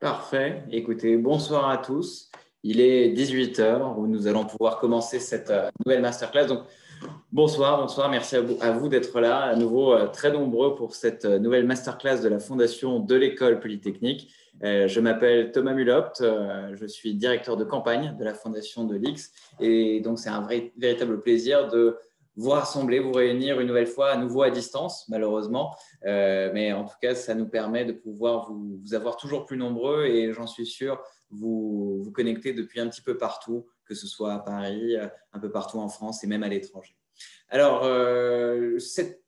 Parfait. Écoutez, bonsoir à tous. Il est 18h où nous allons pouvoir commencer cette euh, nouvelle masterclass. Donc, bonsoir, bonsoir. Merci à vous, d'être là, à nouveau euh, très nombreux pour cette euh, nouvelle masterclass de la Fondation de l'École Polytechnique. Je m'appelle Thomas Mulopt, je suis directeur de campagne de la Fondation de l'IX. Et donc, c'est un vrai, véritable plaisir de vous rassembler, vous réunir une nouvelle fois, à nouveau à distance, malheureusement. Euh, mais en tout cas, ça nous permet de pouvoir vous, avoir toujours plus nombreux et j'en suis sûr, vous vous connecter depuis un petit peu partout, que ce soit à Paris, euh, un peu partout en France et même à l'étranger. Alors, euh,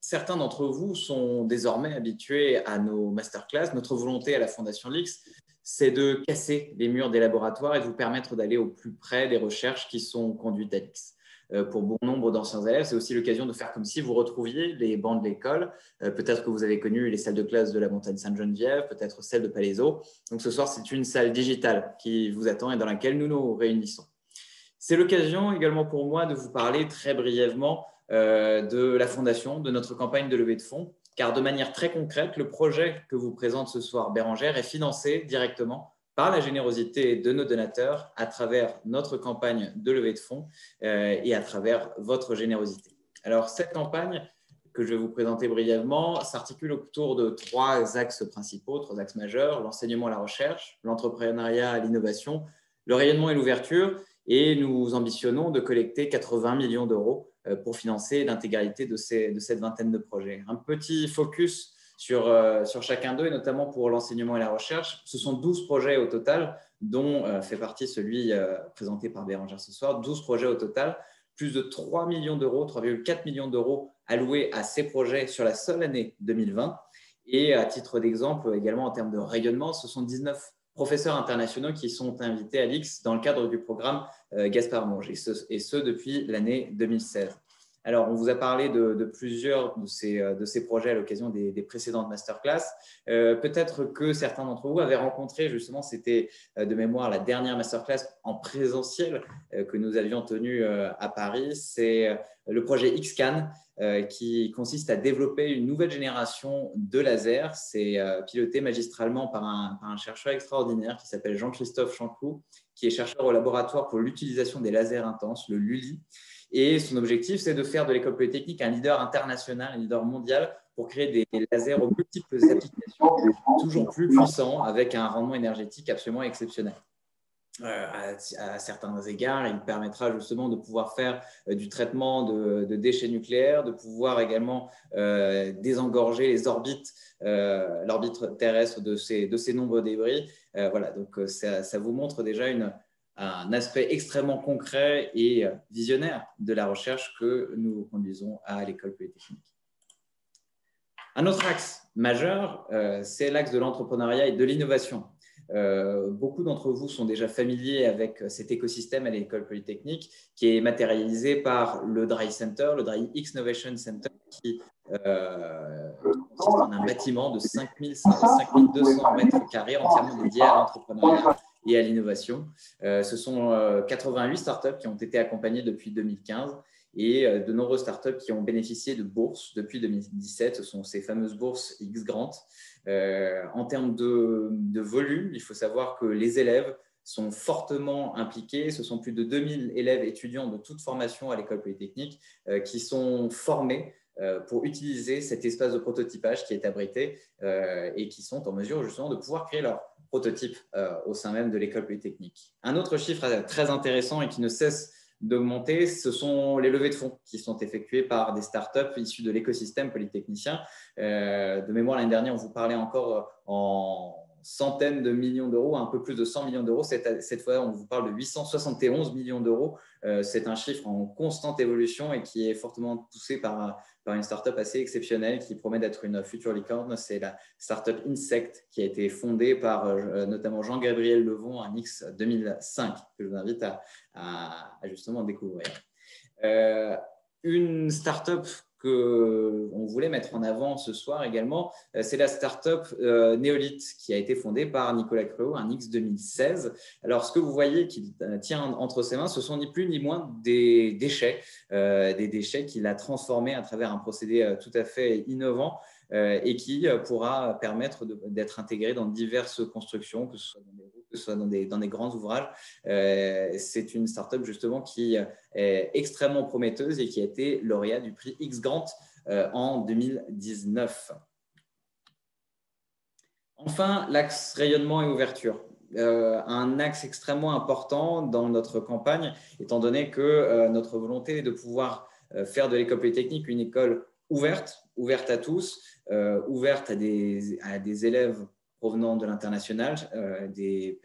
certains d'entre vous sont désormais habitués à nos masterclass. Notre volonté à la Fondation Lix, c'est de casser les murs des laboratoires et de vous permettre d'aller au plus près des recherches qui sont conduites à Lix. Euh, pour bon nombre d'anciens élèves, c'est aussi l'occasion de faire comme si vous retrouviez les bancs de l'école. Euh, peut-être que vous avez connu les salles de classe de la montagne Sainte-Geneviève, peut-être celle de Palaiso. Donc ce soir, c'est une salle digitale qui vous attend et dans laquelle nous nous réunissons. C'est l'occasion également pour moi de vous parler très brièvement euh, de la fondation, de notre campagne de levée de fonds, car de manière très concrète, le projet que vous présente ce soir Bérangère est financé directement par la générosité de nos donateurs à travers notre campagne de levée de fonds euh, et à travers votre générosité. Alors, cette campagne que je vais vous présenter brièvement s'articule autour de trois axes principaux, trois axes majeurs, l'enseignement à la recherche, l'entrepreneuriat à l'innovation, le rayonnement et l'ouverture, et nous ambitionnons de collecter 80 millions d'euros euh, pour financer l'intégralité de, cette vingtaine de projets. Un petit focus euh, sur, chacun d'eux, et notamment pour l'enseignement et la recherche. Ce sont 12 projets au total, dont euh, fait partie celui euh, présenté par Béranger ce soir, 12 projets au total, plus de 3 millions d'euros, 3,4 millions d'euros alloués à ces projets sur la seule année 2020. Et à titre d'exemple, également en termes de rayonnement, ce sont 19 professeurs internationaux qui sont invités à l'IX dans le cadre du programme Gaspard Monge, et ce depuis l'année 2016. Alors, on vous a parlé de, plusieurs euh, de ces, projets à l'occasion des, précédentes masterclass. Euh, peut-être que certains d'entre vous avaient rencontré, justement, c'était euh, de mémoire la dernière masterclass en présentiel que nous avions tenue à Paris. C'est le projet XCAN qui consiste à développer une nouvelle génération de lasers. C'est piloté magistralement par un, chercheur extraordinaire qui s'appelle Jean-Christophe Chancou, qui est chercheur au laboratoire pour l'utilisation des lasers intenses, le LULI. Et son objectif, c'est de faire de l'école polytechnique un leader international, un leader mondial pour créer des lasers aux multiples applications, toujours plus puissants, avec un rendement énergétique absolument exceptionnel. Euh, à, certains égards, il permettra justement de pouvoir faire euh, du traitement de, déchets nucléaires, de pouvoir également euh, désengorger les orbites, l'orbite terrestre de ces, de ces nombreux débris. voilà, donc ça, vous montre déjà une, un aspect extrêmement concret et euh, visionnaire de la recherche que nous conduisons à l'école polytechnique. Un autre axe majeur, euh, c'est l'axe de l'entrepreneuriat et de l'innovation. Euh, beaucoup d'entre vous sont déjà familiers avec cet écosystème à l'école polytechnique qui est matérialisé par le DRY Center, le DRY X Innovation Center, qui, consiste en un bâtiment de 5200 mètres carrés entièrement dédié à l'entrepreneuriat et à l'innovation. Euh, ce sont 88 euh, startups qui ont été accompagnées depuis 2015 et euh, de nombreuses startups qui ont bénéficié de bourses depuis 2017. Ce sont ces fameuses bourses X-Grant. en termes de, volume, il faut savoir que les élèves sont fortement impliqués. Ce sont plus de 2000 élèves étudiants de toute formation à l'école polytechnique qui sont formés euh, pour utiliser cet espace de prototypage qui est abrité euh, et qui sont en mesure justement de pouvoir créer leur prototype euh, au sein même de l'école polytechnique. Un autre chiffre très intéressant et qui ne cesse d'augmenter ce sont les levées de fonds qui sont effectuées par des startups issues de l'écosystème polytechnicien. de mémoire, l'année dernière, on vous parlait encore en centaines de millions d'euros, un peu plus de 100 millions d'euros. Cette, cette, fois, on vous parle de 871 millions d'euros. Euh, c'est un chiffre en constante évolution et qui est fortement poussé par, par une startup assez exceptionnelle qui promet d'être une future licorne. C'est la startup Insect qui a été fondée par euh, notamment Jean-Gabriel Levon à X 2005, que je vous invite à, justement découvrir. Euh, une startup que euh, on voulait mettre en avant ce soir également, euh, c'est la startup up euh, Néolith qui a été fondée par Nicolas Creux, un X 2016. Alors, ce que vous voyez qu'il tient entre ses mains, ce sont ni plus ni moins des déchets, des déchets qu'il a transformés à travers un procédé tout à fait innovant. Euh, et qui euh, pourra permettre d'être intégré dans diverses constructions, que ce soit dans des grands ouvrages. Euh, c'est une startup justement qui est extrêmement prometteuse et qui a été lauréat du prix X Grant en 2019. Enfin, l'axe rayonnement et ouverture. un axe extrêmement important dans notre campagne, étant donné que notre volonté est de pouvoir faire de l'école polytechnique une école ouverte, ouverte à tous, euh, ouverte à des, élèves provenant de l'international, euh, des,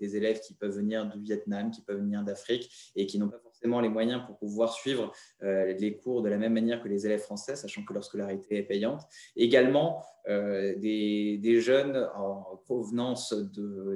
élèves qui peuvent venir du Vietnam, qui peuvent venir d'Afrique et qui n'ont pas les moyens pour pouvoir suivre euh, les cours de la même manière que les élèves français, sachant que leur scolarité est payante. Également, euh, des, jeunes en provenance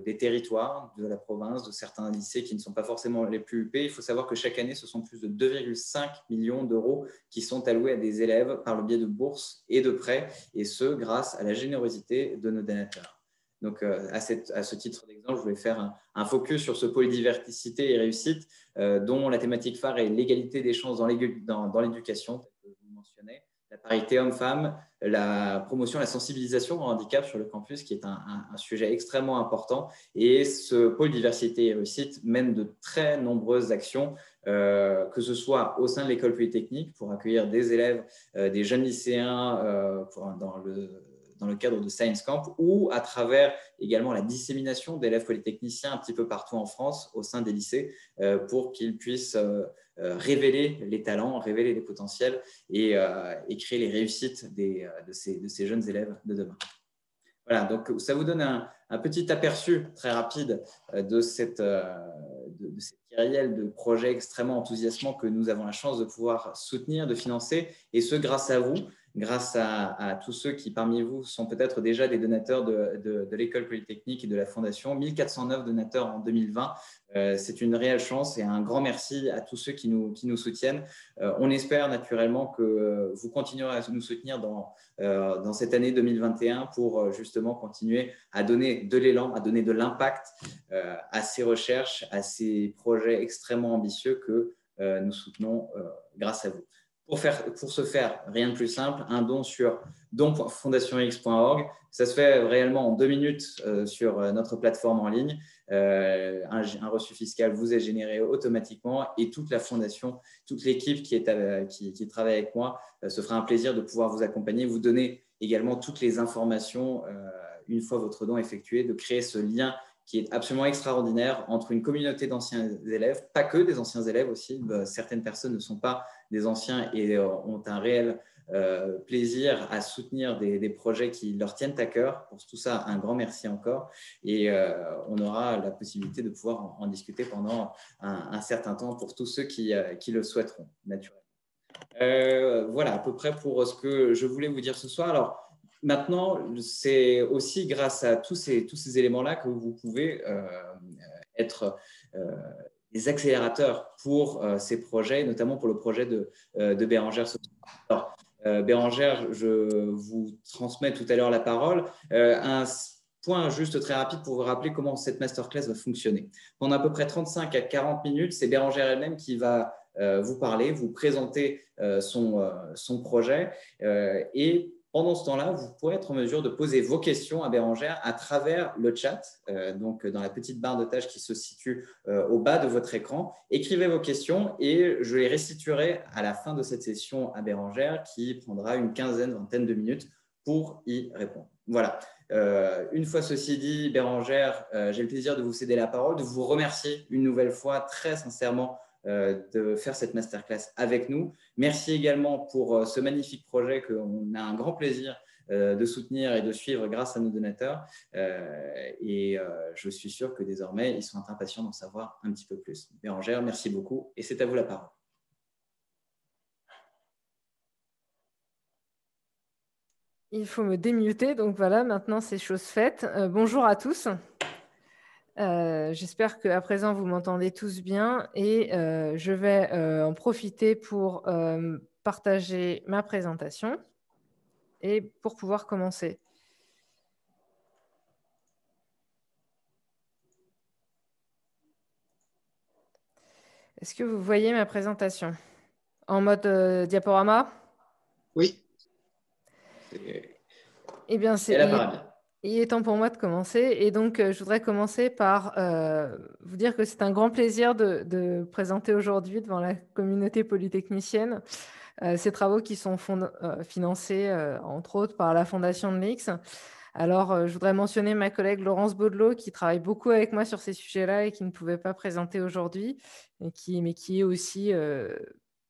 des territoires, de la province, de certains lycées qui ne sont pas forcément les plus huppés. Il faut savoir que chaque année, ce sont plus de 2,5 millions d'euros qui sont alloués à des élèves par le biais de bourses et de prêts, et ce, grâce à la générosité de nos donateurs. Donc, euh, à, ce titre d'exemple, je voulais faire un, focus sur ce pôle diversité et réussite, euh, dont la thématique phare est l'égalité des chances dans l'éducation, que vous mentionnez, la parité homme-femme, la promotion, la sensibilisation au handicap sur le campus, qui est un, sujet extrêmement important. Et ce pôle diversité et réussite mène de très nombreuses actions, euh, que ce soit au sein de l'école polytechnique pour accueillir des élèves, des jeunes lycéens, dans le dans le cadre de Science Camp ou à travers également la dissémination d'élèves polytechniciens un petit peu partout en France au sein des lycées euh, pour qu'ils puissent euh, euh, révéler les talents, révéler les potentiels et, créer les réussites des, de, ces, jeunes élèves de demain. Voilà, donc ça vous donne un, petit aperçu très rapide de cette, de, de de projets extrêmement enthousiasmants que nous avons la chance de pouvoir soutenir, de financer, et ce grâce à vous grâce à, tous ceux qui parmi vous sont peut-être déjà des donateurs de, l'école polytechnique et de la fondation. 1409 donateurs en 2020, euh, c'est une réelle chance et un grand merci à tous ceux qui nous, soutiennent. Euh, on espère naturellement que vous continuerez à nous soutenir dans euh, cette année 2021 pour justement continuer à donner de l'élan, à donner de l'impact à ces recherches, à ces projets extrêmement ambitieux que nous soutenons grâce à vous. Pour, faire, pour se faire, rien de plus simple, un don sur don.fondationx.org. Ça se fait réellement en deux minutes euh, sur euh, notre plateforme en ligne. Euh, un, reçu fiscal vous est généré automatiquement et toute la fondation, toute l'équipe qui, travaille avec moi se fera un plaisir de pouvoir vous accompagner, vous donner également toutes les informations une fois votre don effectué, de créer ce lien qui est absolument extraordinaire entre une communauté d'anciens élèves, pas que des anciens élèves aussi, bah, certaines personnes ne sont pas des anciens et euh, ont un réel euh, plaisir à soutenir des, projets qui leur tiennent à cœur. Pour tout ça, un grand merci encore. Et euh, on aura la possibilité de pouvoir en, discuter pendant un, certain temps pour tous ceux qui, le souhaiteront, naturellement. voilà à peu près pour ce que je voulais vous dire ce soir. Alors, maintenant, c'est aussi grâce à tous ces, tous ces éléments-là que vous pouvez être des accélérateurs pour euh, ces projets, notamment pour le projet de, euh, de Bérangère. Euh, Bérangère, je vous transmets tout à l'heure la parole. un point juste très rapide pour vous rappeler comment cette masterclass va fonctionner. Pendant à peu près 35 à 40 minutes, c'est Bérangère elle-même qui va vous parler, vous présenter son, son projet et pendant ce temps-là, vous pourrez être en mesure de poser vos questions à Bérangère à travers le chat, euh, donc euh, dans la petite barre de tâches qui se situe euh, au bas de votre écran. Écrivez vos questions et je les restituerai à la fin de cette session à Bérangère qui prendra une quinzaine, vingtaine de minutes pour y répondre. Voilà. une fois ceci dit, Bérangère, j'ai le plaisir de vous céder la parole, de vous remercier une nouvelle fois très sincèrement euh, de faire cette masterclass avec nous. Merci également pour euh, ce magnifique projet qu'on a un grand plaisir euh, de soutenir et de suivre grâce à nos donateurs. Et je suis sûr que désormais, ils sont impatients d'en savoir un petit peu plus. Bérangère, merci beaucoup et c'est à vous la parole. Il faut me démuter, donc voilà, maintenant c'est chose faite. bonjour à tous. Euh, j'espère qu'à présent, vous m'entendez tous bien et euh, je vais euh, en profiter pour partager ma présentation et pour pouvoir commencer. Est-ce que vous voyez ma présentation en mode diaporama Oui. Eh bien, c'est... Il est temps pour moi de commencer. Et donc, euh, je voudrais commencer par euh, vous dire que c'est un grand plaisir de, présenter aujourd'hui devant la communauté polytechnicienne euh, ces travaux qui sont financés, entre autres, par la Fondation de l'IX. Alors, je voudrais mentionner ma collègue Laurence Baudelot, qui travaille beaucoup avec moi sur ces sujets-là et qui ne pouvait pas présenter aujourd'hui, mais qui, mais qui est aussi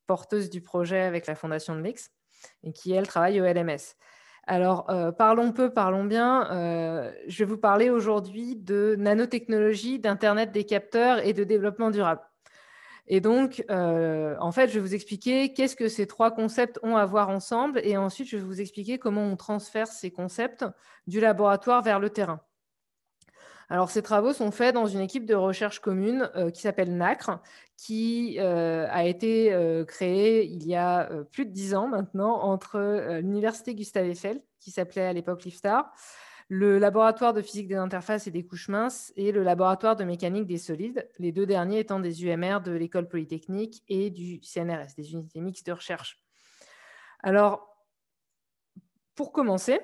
porteuse du projet avec la Fondation de l'IX et qui, elle, travaille au LMS. Alors, euh, parlons peu, parlons bien. Euh, je vais vous parler aujourd'hui de nanotechnologie, d'Internet des capteurs et de développement durable. Et donc, euh, en fait, je vais vous expliquer qu'est-ce que ces trois concepts ont à voir ensemble et ensuite, je vais vous expliquer comment on transfère ces concepts du laboratoire vers le terrain. Alors, ces travaux sont faits dans une équipe de recherche commune euh, qui s'appelle NACRE, qui euh, a été euh, créée il y a plus de dix ans maintenant entre l'université Gustave Eiffel, qui s'appelait à l'époque l'IFTAR, le laboratoire de physique des interfaces et des couches minces et le laboratoire de mécanique des solides, les deux derniers étant des UMR de l'école polytechnique et du CNRS, des unités mixtes de recherche. Alors, pour commencer,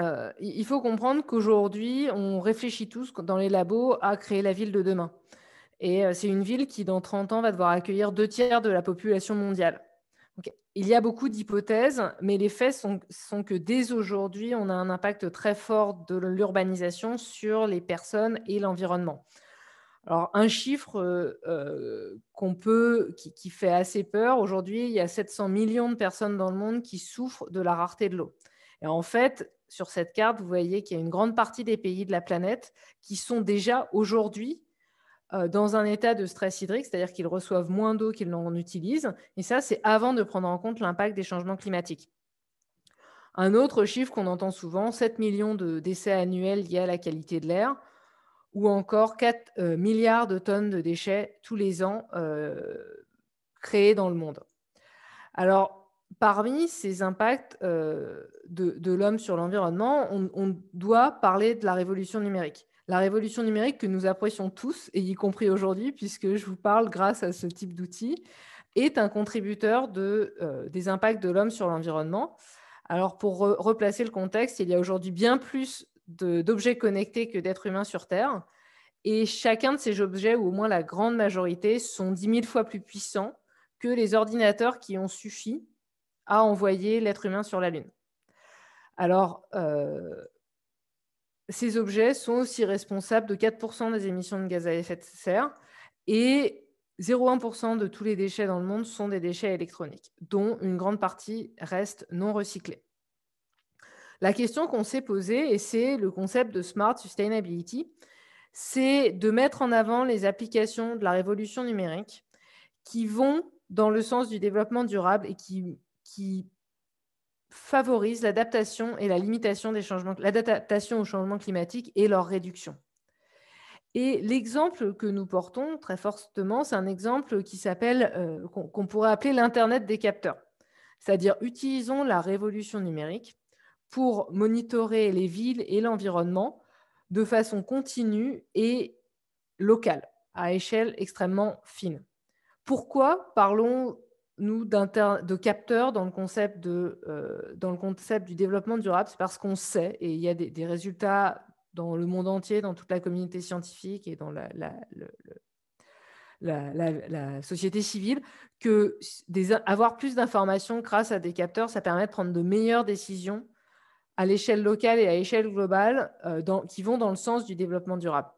euh, il faut comprendre qu'aujourd'hui, on réfléchit tous dans les labos à créer la ville de demain. Et euh, c'est une ville qui, dans 30 ans, va devoir accueillir deux tiers de la population mondiale. il y a beaucoup d'hypothèses, mais les faits sont, que dès aujourd'hui, on a un impact très fort de l'urbanisation sur les personnes et l'environnement. Alors, un chiffre euh, qu'on peut, qui, qui fait assez peur, aujourd'hui, il y a 700 millions de personnes dans le monde qui souffrent de la rareté de l'eau. Et en fait, sur cette carte, vous voyez qu'il y a une grande partie des pays de la planète qui sont déjà aujourd'hui euh, dans un état de stress hydrique, c'est-à-dire qu'ils reçoivent moins d'eau qu'ils n'en utilisent. Et ça, c'est avant de prendre en compte l'impact des changements climatiques. Un autre chiffre qu'on entend souvent, 7 millions de décès annuels liés à la qualité de l'air, ou encore 4 euh, milliards de tonnes de déchets tous les ans euh, créés dans le monde. Alors, parmi ces impacts euh, de, l'homme sur l'environnement, on, doit parler de la révolution numérique. La révolution numérique que nous apprécions tous, et y compris aujourd'hui, puisque je vous parle grâce à ce type d'outils, est un contributeur euh, des impacts de l'homme sur l'environnement. Alors pour replacer le contexte, il y a aujourd'hui bien plus d'objets connectés que d'êtres humains sur Terre. Et chacun de ces objets, ou au moins la grande majorité, sont 10 000 fois plus puissants que les ordinateurs qui ont suffi à envoyer l'être humain sur la Lune. Alors, euh, ces objets sont aussi responsables de 4% des émissions de gaz à effet de serre et 0,1% de tous les déchets dans le monde sont des déchets électroniques, dont une grande partie reste non recyclée. La question qu'on s'est posée, et c'est le concept de Smart Sustainability, c'est de mettre en avant les applications de la révolution numérique qui vont dans le sens du développement durable et qui qui favorise l'adaptation et la limitation des changements, l'adaptation aux changements climatiques et leur réduction. Et l'exemple que nous portons très fortement, c'est un exemple qui s'appelle, euh, qu'on, pourrait appeler l'Internet des capteurs. C'est-à-dire, utilisons la révolution numérique pour monitorer les villes et l'environnement de façon continue et locale, à échelle extrêmement fine. Pourquoi parlons nous, de capteurs dans le concept, de, euh, dans le concept du développement durable, c'est parce qu'on sait, et il y a des, résultats dans le monde entier, dans toute la communauté scientifique et dans la, la, société civile, que des, avoir plus d'informations grâce à des capteurs, ça permet de prendre de meilleures décisions à l'échelle locale et à l'échelle globale euh, qui vont dans le sens du développement durable.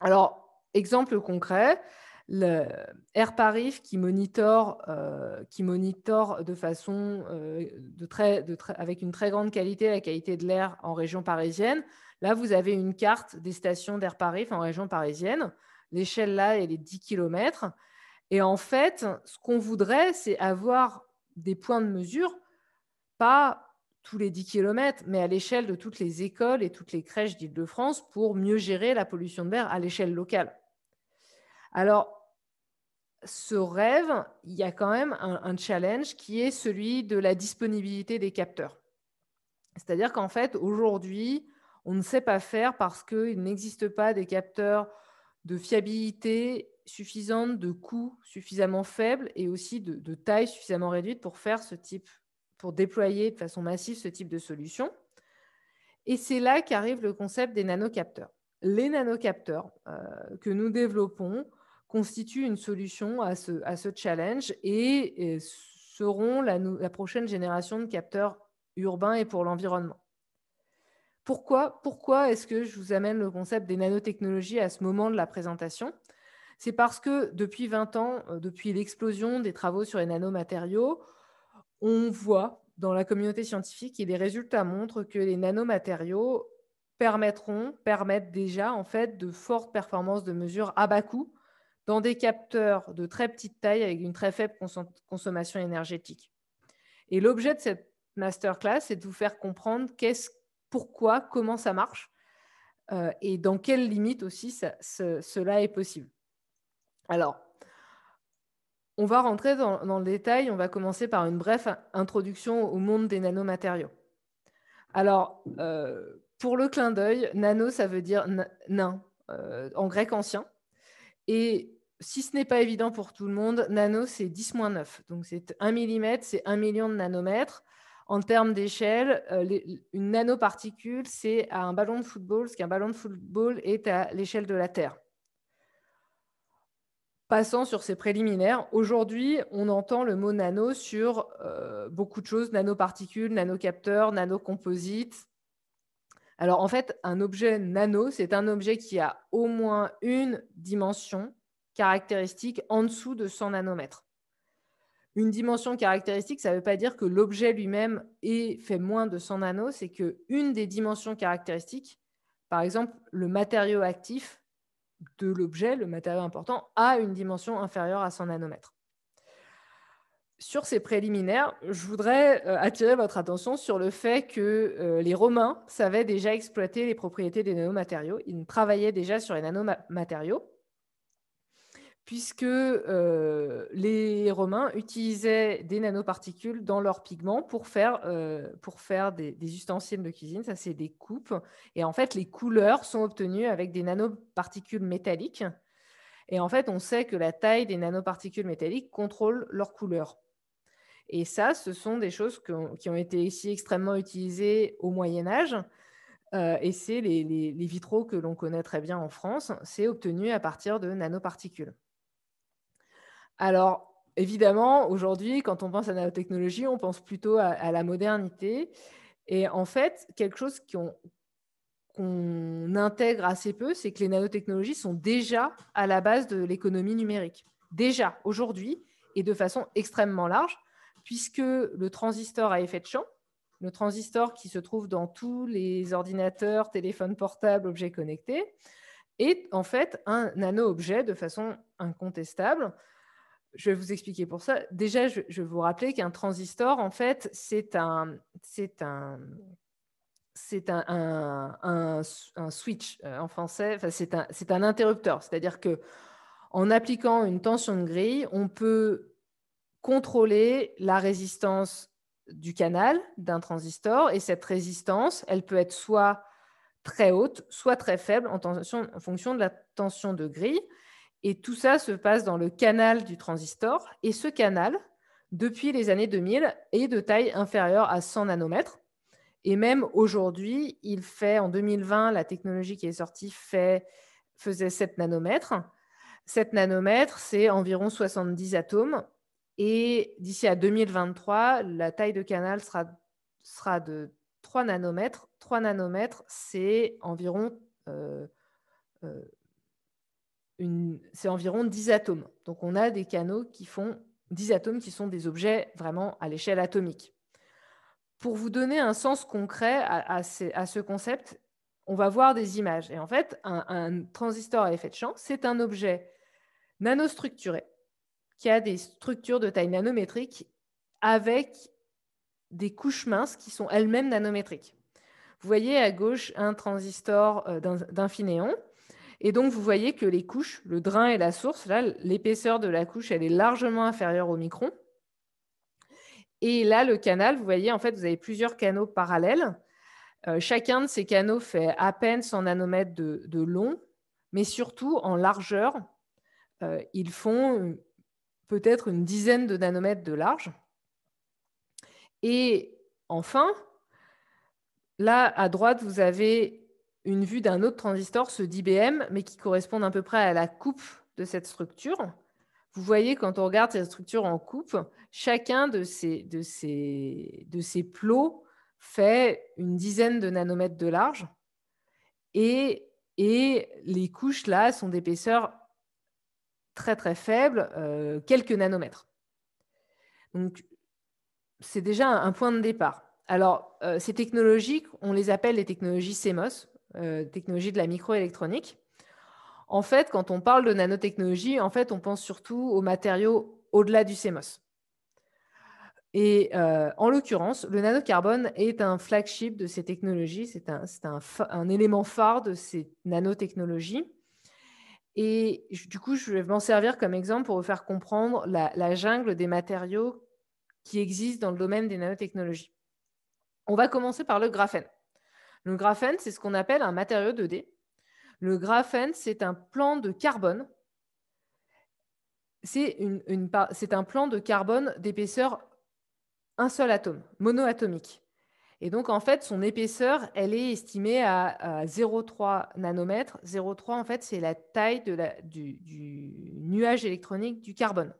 Alors, exemple concret, le Air qui monitore, euh, qui monitore de façon euh, de très, de très, avec une très grande qualité la qualité de l'air en région parisienne. Là, vous avez une carte des stations d'Air Paris en région parisienne. L'échelle là, elle est 10 km. Et en fait, ce qu'on voudrait, c'est avoir des points de mesure, pas tous les 10 km, mais à l'échelle de toutes les écoles et toutes les crèches d'Île-de-France pour mieux gérer la pollution de l'air à l'échelle locale. Alors, ce rêve, il y a quand même un, challenge qui est celui de la disponibilité des capteurs. C'est-à-dire qu'en fait, aujourd'hui, on ne sait pas faire parce qu'il n'existe pas des capteurs de fiabilité suffisante, de coût suffisamment faible et aussi de, taille suffisamment réduite pour faire ce type, pour déployer de façon massive ce type de solution. Et c'est là qu'arrive le concept des nanocapteurs. Les nanocapteurs euh, que nous développons constituent une solution à ce, à ce challenge et, seront la, prochaine génération de capteurs urbains et pour l'environnement. Pourquoi, pourquoi est-ce que je vous amène le concept des nanotechnologies à ce moment de la présentation C'est parce que depuis 20 ans, euh, depuis l'explosion des travaux sur les nanomatériaux, on voit dans la communauté scientifique et les résultats montrent que les nanomatériaux permettront, permettent déjà en fait de fortes performances de mesure à bas coût dans des capteurs de très petite taille avec une très faible consommation énergétique. Et l'objet de cette masterclass, c'est de vous faire comprendre qu'est-ce, pourquoi, comment ça marche euh, et dans quelles limites aussi cela est possible. Alors, on va rentrer dans, le détail, on va commencer par une brève introduction au monde des nanomatériaux. Alors, euh, pour le clin d'œil, nano, ça veut dire nain, euh, en grec ancien. Et si ce n'est pas évident pour tout le monde, nano, c'est 10-9. Donc, c'est 1 mm, c'est 1 million de nanomètres. En termes d'échelle, euh, une nanoparticule, c'est à un ballon de football, ce qu'un ballon de football est à l'échelle de la Terre. Passant sur ces préliminaires, aujourd'hui, on entend le mot nano sur euh, beaucoup de choses, nanoparticules, nanocapteurs, nanocomposites, alors en fait, un objet nano, c'est un objet qui a au moins une dimension caractéristique en dessous de 100 nanomètres. Une dimension caractéristique, ça ne veut pas dire que l'objet lui-même fait moins de 100 nano, c'est qu'une des dimensions caractéristiques, par exemple le matériau actif de l'objet, le matériau important, a une dimension inférieure à 100 nanomètres sur ces préliminaires, je voudrais euh, attirer votre attention sur le fait que euh, les Romains savaient déjà exploiter les propriétés des nanomatériaux. Ils travaillaient déjà sur les nanomatériaux, puisque euh, les Romains utilisaient des nanoparticules dans leurs pigments pour faire, des, des, ustensiles de cuisine. Ça, c'est des coupes. Et en fait, les couleurs sont obtenues avec des nanoparticules métalliques. Et en fait, on sait que la taille des nanoparticules métalliques contrôle leur couleur. Et ça, ce sont des choses qui ont été ici extrêmement utilisées au Moyen Âge. Euh, et c'est les, vitraux que l'on connaît très bien en France, c'est obtenu à partir de nanoparticules. Alors, évidemment, aujourd'hui, quand on pense à nanotechnologie, on pense plutôt à, la modernité. Et en fait, quelque chose qu'on intègre assez peu, c'est que les nanotechnologies sont déjà à la base de l'économie numérique. Déjà, aujourd'hui, et de façon extrêmement large puisque le transistor à effet de champ, le transistor qui se trouve dans tous les ordinateurs, téléphones portables, objets connectés, est en fait un nano-objet de façon incontestable. Je vais vous expliquer pour ça. Déjà, je, vais vous rappeler qu'un transistor, en fait, c'est un, c'est un, switch euh, en français, c'est un, c'est un interrupteur. C'est-à-dire que en appliquant une tension de grille, on peut contrôler la résistance du canal d'un transistor. Et cette résistance, elle peut être soit très haute, soit très faible en, fonction de la tension de grille. Et tout ça se passe dans le canal du transistor. Et ce canal, depuis les années 2000, est de taille inférieure à 100 nanomètres. Et même aujourd'hui, il fait, en 2020, la technologie qui est sortie faisait 7 nanomètres. 7 nanomètres, c'est environ 70 atomes et d'ici à 2023, la taille de canal sera, de 3 nanomètres. 3 nanomètres, c'est environ, euh, euh, environ, 10 atomes. Donc on a des canaux qui font 10 atomes qui sont des objets vraiment à l'échelle atomique. Pour vous donner un sens concret à, ce concept, on va voir des images. Et en fait, un transistor à effet de champ, c'est un objet nanostructuré qui a des structures de taille nanométrique avec des couches minces qui sont elles-mêmes nanométriques. Vous voyez à gauche un transistor euh, d'Infineon Et donc, vous voyez que les couches, le drain et la source, là, l'épaisseur de la couche, elle est largement inférieure au micron. Et là, le canal, vous voyez, en fait, vous avez plusieurs canaux parallèles. Euh, chacun de ces canaux fait à peine 100 nanomètres de, long, mais surtout en largeur, euh, ils font peut-être une dizaine de nanomètres de large. Et enfin, là à droite, vous avez une vue d'un autre transistor, ce d'IBM, mais qui correspond à peu près à la coupe de cette structure. Vous voyez, quand on regarde cette structure en coupe, chacun de ces, de ces, de ces plots fait une dizaine de nanomètres de large. Et, et les couches là sont d'épaisseur très très faible, euh, quelques nanomètres. Donc, c'est déjà un point de départ. Alors, euh, ces technologies, on les appelle les technologies CMOS, euh, technologies de la microélectronique. En fait, quand on parle de nanotechnologie, en fait, on pense surtout aux matériaux au-delà du CMOS. Et en l'occurrence, le nanocarbone est un flagship de ces technologies, c'est un élément phare de ces nanotechnologies. Et du coup, je vais m'en servir comme exemple pour vous faire comprendre la, jungle des matériaux qui existent dans le domaine des nanotechnologies. On va commencer par le graphène. Le graphène, c'est ce qu'on appelle un matériau 2D. Le graphène, c'est un plan de carbone. C'est un plan de carbone d'épaisseur un seul atome, monoatomique. Et donc, en fait, son épaisseur, elle est estimée à, 0,3 nanomètres. 0,3, en fait, c'est la taille du, nuage électronique du carbone.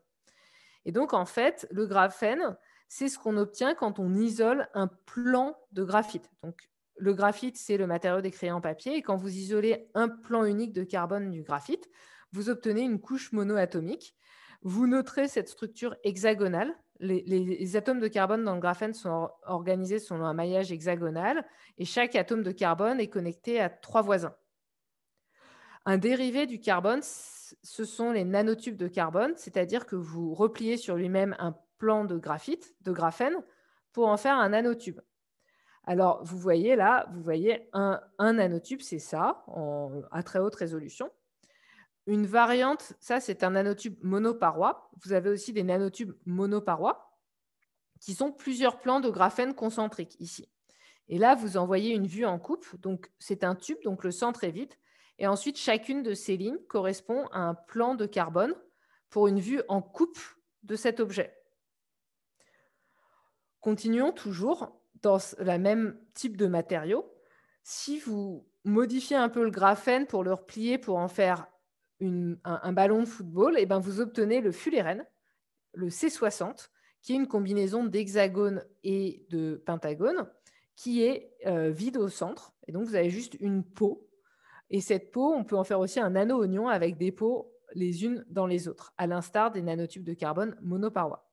Et donc, en fait, le graphène, c'est ce qu'on obtient quand on isole un plan de graphite. Donc, le graphite, c'est le matériau décréé en papier. Et quand vous isolez un plan unique de carbone du graphite, vous obtenez une couche monoatomique. Vous noterez cette structure hexagonale les, atomes de carbone dans le graphène sont organisés selon un maillage hexagonal et chaque atome de carbone est connecté à trois voisins. Un dérivé du carbone, ce sont les nanotubes de carbone, c'est-à-dire que vous repliez sur lui-même un plan de graphite, de graphène, pour en faire un nanotube. Alors, vous voyez là, vous voyez un, nanotube, c'est ça, à très haute résolution. Une variante, ça c'est un nanotube monoparois. Vous avez aussi des nanotubes monoparois qui sont plusieurs plans de graphène concentriques ici. Et là, vous envoyez une vue en coupe. Donc, c'est un tube, donc le centre est vide. Et ensuite, chacune de ces lignes correspond à un plan de carbone pour une vue en coupe de cet objet. Continuons toujours dans le même type de matériau. Si vous modifiez un peu le graphène pour le replier, pour en faire un, ballon de football, et eh ben, vous obtenez le Fulleren, le C60, qui est une combinaison d'hexagones et de pentagones, qui est euh, vide au centre. Et donc, vous avez juste une peau. Et cette peau, on peut en faire aussi un nano-oignon avec des peaux les unes dans les autres, à l'instar des nanotubes de carbone monoparois.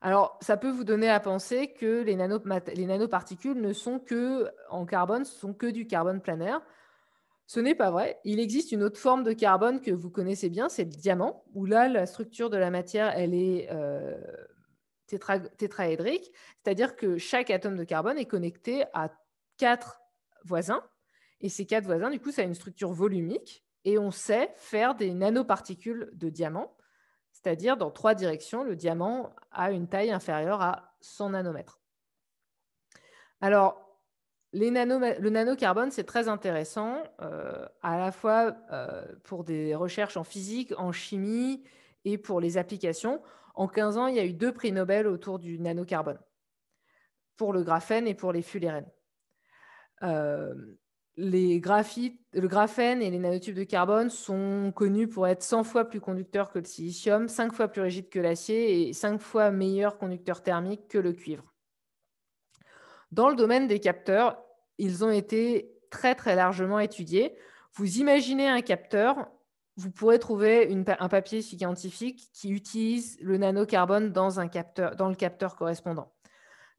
Alors, ça peut vous donner à penser que les, nanoparticules ne sont que en carbone, ce sont que du carbone planaire. Ce n'est pas vrai. Il existe une autre forme de carbone que vous connaissez bien, c'est le diamant, où là, la structure de la matière, elle est euh, tétraédrique, c'est-à-dire que chaque atome de carbone est connecté à quatre voisins, et ces quatre voisins, du coup, ça a une structure volumique, et on sait faire des nanoparticules de diamant, c'est-à-dire dans trois directions, le diamant a une taille inférieure à 100 nanomètres. Alors, le nanocarbone, c'est très intéressant, euh, à la fois euh, pour des recherches en physique, en chimie et pour les applications. En 15 ans, il y a eu deux prix Nobel autour du nanocarbone, pour le graphène et pour les fullerènes. Euh, le graphène et les nanotubes de carbone sont connus pour être 100 fois plus conducteurs que le silicium, 5 fois plus rigides que l'acier et 5 fois meilleurs conducteurs thermiques que le cuivre. Dans le domaine des capteurs, ils ont été très très largement étudiés. Vous imaginez un capteur, vous pourrez trouver un papier scientifique qui utilise le nanocarbone dans, un capteur, dans le capteur correspondant.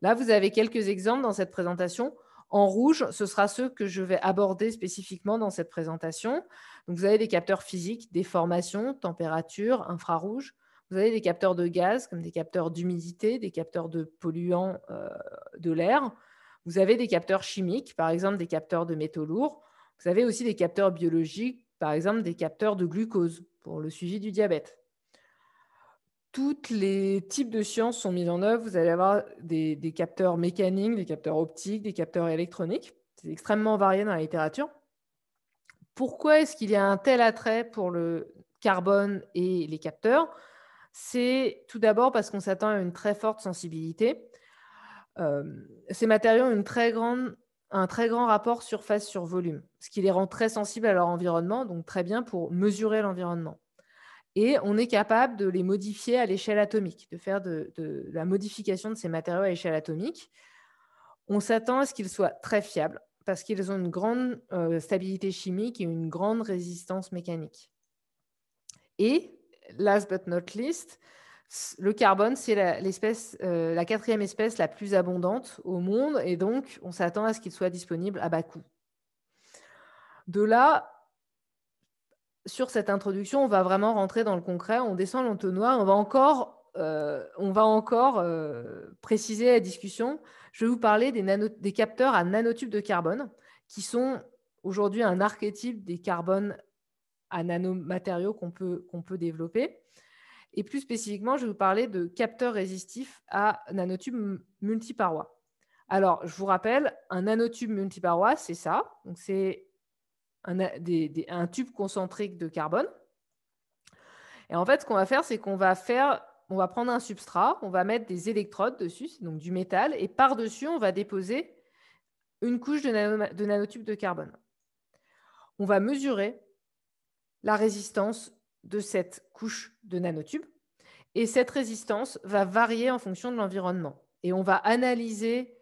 Là, vous avez quelques exemples dans cette présentation. En rouge, ce sera ceux que je vais aborder spécifiquement dans cette présentation. vous avez des capteurs physiques, déformation, température, infrarouge. Vous avez des capteurs de gaz, comme des capteurs d'humidité, des capteurs de polluants euh, de l'air. Vous avez des capteurs chimiques, par exemple des capteurs de métaux lourds. Vous avez aussi des capteurs biologiques, par exemple des capteurs de glucose pour le suivi du diabète. Tous les types de sciences sont mises en œuvre. Vous allez avoir des, des capteurs mécaniques, des capteurs optiques, des capteurs électroniques. C'est extrêmement varié dans la littérature. Pourquoi est-ce qu'il y a un tel attrait pour le carbone et les capteurs C'est tout d'abord parce qu'on s'attend à une très forte sensibilité. Euh, ces matériaux ont un très grand rapport surface sur volume, ce qui les rend très sensibles à leur environnement, donc très bien pour mesurer l'environnement. Et on est capable de les modifier à l'échelle atomique, de faire de, la modification de ces matériaux à l'échelle atomique. On s'attend à ce qu'ils soient très fiables parce qu'ils ont une grande euh, stabilité chimique et une grande résistance mécanique. Et, last but not least, le carbone, c'est la, euh, la quatrième espèce la plus abondante au monde, et donc on s'attend à ce qu'il soit disponible à bas coût. De là, sur cette introduction, on va vraiment rentrer dans le concret, on descend l'entonnoir, on va encore, euh, euh, préciser la discussion. Je vais vous parler des, capteurs à nanotubes de carbone, qui sont aujourd'hui un archétype des carbones à nanomatériaux qu'on peut développer. Et plus spécifiquement, je vais vous parler de capteurs résistifs à nanotubes multiparois. Alors, je vous rappelle, un nanotube multiparois, c'est ça. Donc, c'est un, tube concentrique de carbone. Et en fait, ce qu'on va faire, c'est qu'on va faire, on va prendre un substrat, on va mettre des électrodes dessus, donc du métal, et par-dessus, on va déposer une couche de, de nanotubes de carbone. On va mesurer la résistance de cette couche de nanotubes. Et cette résistance va varier en fonction de l'environnement. Et on va analyser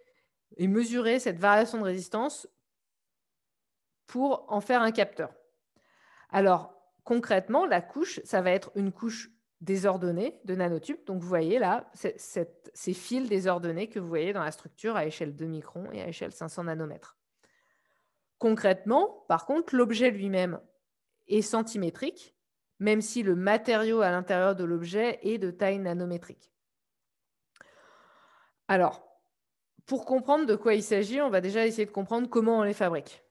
et mesurer cette variation de résistance pour en faire un capteur. Alors, concrètement, la couche, ça va être une couche désordonnée de nanotubes. Donc, vous voyez là, ces fils désordonnés que vous voyez dans la structure à échelle 2 microns et à échelle 500 nanomètres. Concrètement, par contre, l'objet lui-même est centimétrique même si le matériau à l'intérieur de l'objet est de taille nanométrique. Alors, pour comprendre de quoi il s'agit, on va déjà essayer de comprendre comment on les fabrique.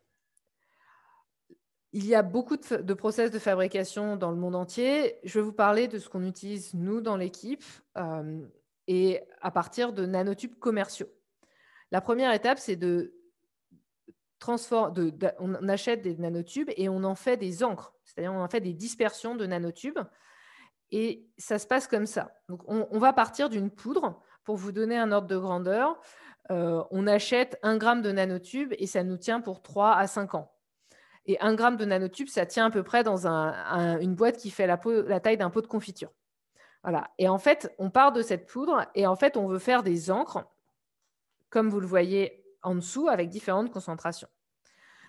Il y a beaucoup de, process de fabrication dans le monde entier. Je vais vous parler de ce qu'on utilise, nous, dans l'équipe, euh, et à partir de nanotubes commerciaux. La première étape, c'est de on achète des nanotubes et on en fait des encres, c'est-à-dire on en fait des dispersions de nanotubes. Et ça se passe comme ça. Donc on, va partir d'une poudre. Pour vous donner un ordre de grandeur, euh, on achète un gramme de nanotubes et ça nous tient pour 3 à 5 ans. Et un gramme de nanotubes, ça tient à peu près dans une boîte qui fait la, la taille d'un pot de confiture. Voilà. Et en fait, on part de cette poudre et en fait, on veut faire des encres. Comme vous le voyez en dessous avec différentes concentrations.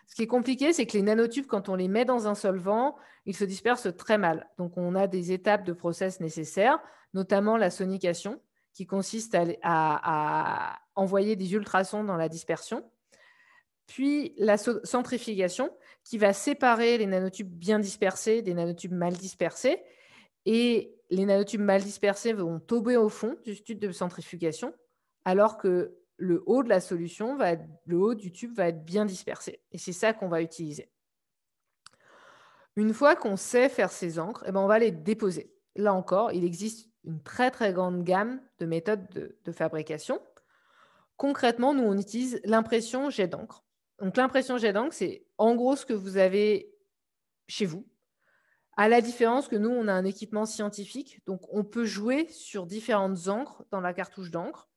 Ce qui est compliqué, c'est que les nanotubes, quand on les met dans un solvant, ils se dispersent très mal. Donc, on a des étapes de process nécessaires, notamment la sonication, qui consiste à, envoyer des ultrasons dans la dispersion, puis la centrifugation, qui va séparer les nanotubes bien dispersés des nanotubes mal dispersés. Et les nanotubes mal dispersés vont tomber au fond du tube de centrifugation, alors que le haut de la solution, va le haut du tube va être bien dispersé. Et c'est ça qu'on va utiliser. Une fois qu'on sait faire ces encres, eh ben, on va les déposer. Là encore, il existe une très très grande gamme de méthodes de, de fabrication. Concrètement, nous, on utilise l'impression jet d'encre. Donc l'impression jet d'encre, c'est en gros ce que vous avez chez vous, à la différence que nous, on a un équipement scientifique. Donc on peut jouer sur différentes encres dans la cartouche d'encre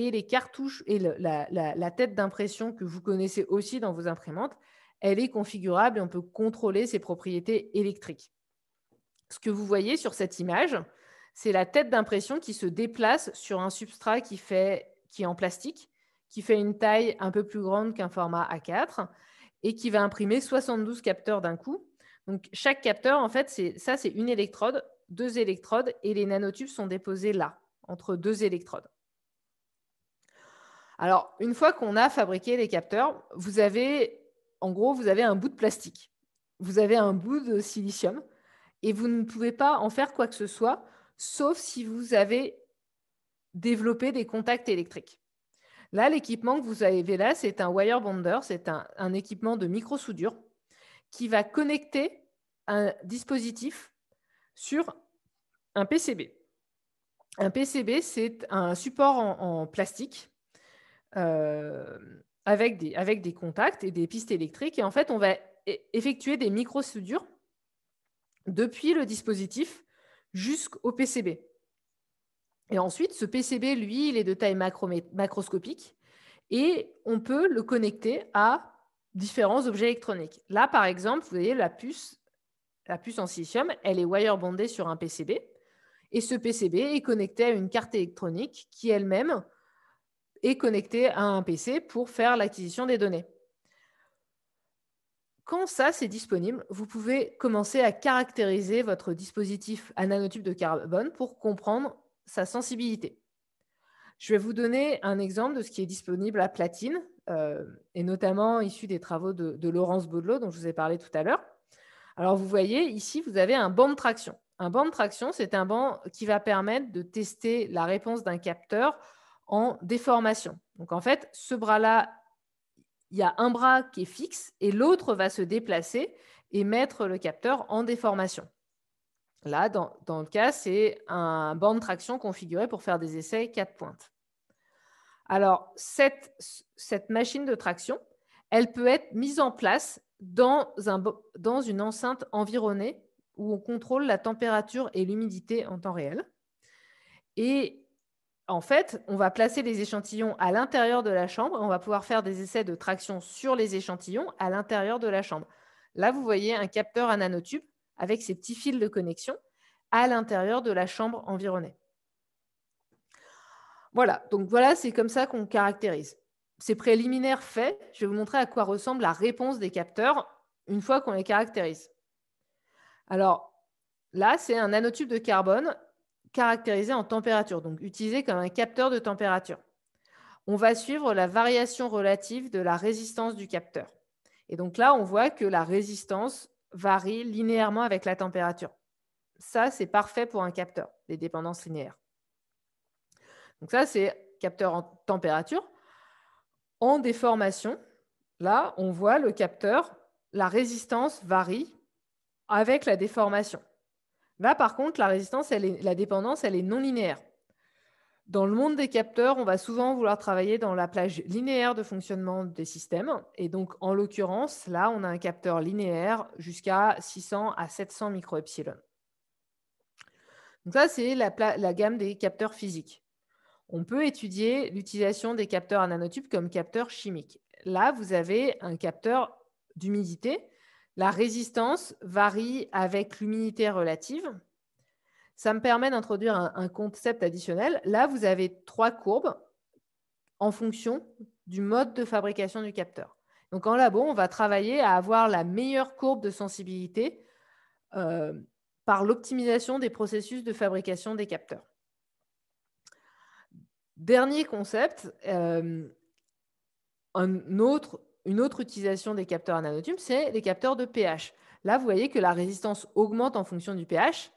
et les cartouches et la, tête d'impression que vous connaissez aussi dans vos imprimantes, elle est configurable et on peut contrôler ses propriétés électriques. Ce que vous voyez sur cette image, c'est la tête d'impression qui se déplace sur un substrat qui, qui est en plastique, qui fait une taille un peu plus grande qu'un format A4 et qui va imprimer 72 capteurs d'un coup. Donc chaque capteur, en fait, ça c'est une électrode, deux électrodes et les nanotubes sont déposés là, entre deux électrodes. Alors, une fois qu'on a fabriqué les capteurs, vous avez, en gros, vous avez un bout de plastique, vous avez un bout de silicium, et vous ne pouvez pas en faire quoi que ce soit, sauf si vous avez développé des contacts électriques. Là, l'équipement que vous avez là, c'est un wire bonder, c'est un, équipement de micro-soudure qui va connecter un dispositif sur un PCB. Un PCB, c'est un support en, plastique euh, avec, des, contacts et des pistes électriques. Et en fait, on va effectuer des micro-soudures depuis le dispositif jusqu'au PCB. Et ensuite, ce PCB, lui, il est de taille macroscopique et on peut le connecter à différents objets électroniques. Là, par exemple, vous voyez la puce, la puce en silicium, elle est wire bondée sur un PCB et ce PCB est connecté à une carte électronique qui elle-même et connecté à un PC pour faire l'acquisition des données. Quand ça, c'est disponible, vous pouvez commencer à caractériser votre dispositif à de carbone pour comprendre sa sensibilité. Je vais vous donner un exemple de ce qui est disponible à platine, euh, et notamment issu des travaux de, de Laurence Baudelot, dont je vous ai parlé tout à l'heure. Alors, vous voyez, ici, vous avez un banc de traction. Un banc de traction, c'est un banc qui va permettre de tester la réponse d'un capteur en déformation. Donc en fait, ce bras-là, il y a un bras qui est fixe et l'autre va se déplacer et mettre le capteur en déformation. Là, dans, le cas, c'est un banc de traction configuré pour faire des essais quatre pointes. Alors, cette, cette machine de traction, elle peut être mise en place dans, un, dans une enceinte environnée où on contrôle la température et l'humidité en temps réel. Et en fait, on va placer les échantillons à l'intérieur de la chambre et on va pouvoir faire des essais de traction sur les échantillons à l'intérieur de la chambre. Là, vous voyez un capteur à nanotube avec ses petits fils de connexion à l'intérieur de la chambre environnée. Voilà, donc voilà, c'est comme ça qu'on caractérise. Ces préliminaires faits, je vais vous montrer à quoi ressemble la réponse des capteurs une fois qu'on les caractérise. Alors là, c'est un nanotube de carbone caractérisé en température, donc utilisé comme un capteur de température. On va suivre la variation relative de la résistance du capteur. Et donc là, on voit que la résistance varie linéairement avec la température. Ça, c'est parfait pour un capteur, les dépendances linéaires. Donc ça, c'est capteur en température. En déformation, là, on voit le capteur, la résistance varie avec la déformation. Là, par contre, la résistance, la dépendance, elle est non linéaire. Dans le monde des capteurs, on va souvent vouloir travailler dans la plage linéaire de fonctionnement des systèmes. Et donc, en l'occurrence, là, on a un capteur linéaire jusqu'à 600 à 700 microepsilon. Donc ça, c'est la, la, gamme des capteurs physiques. On peut étudier l'utilisation des capteurs à nanotubes comme capteurs chimiques. Là, vous avez un capteur d'humidité la résistance varie avec l'humidité relative. Ça me permet d'introduire un, concept additionnel. Là, vous avez trois courbes en fonction du mode de fabrication du capteur. Donc en labo, on va travailler à avoir la meilleure courbe de sensibilité euh, par l'optimisation des processus de fabrication des capteurs. Dernier concept, euh, un autre une autre utilisation des capteurs à nanotubes, c'est les capteurs de pH. Là, vous voyez que la résistance augmente en fonction du pH,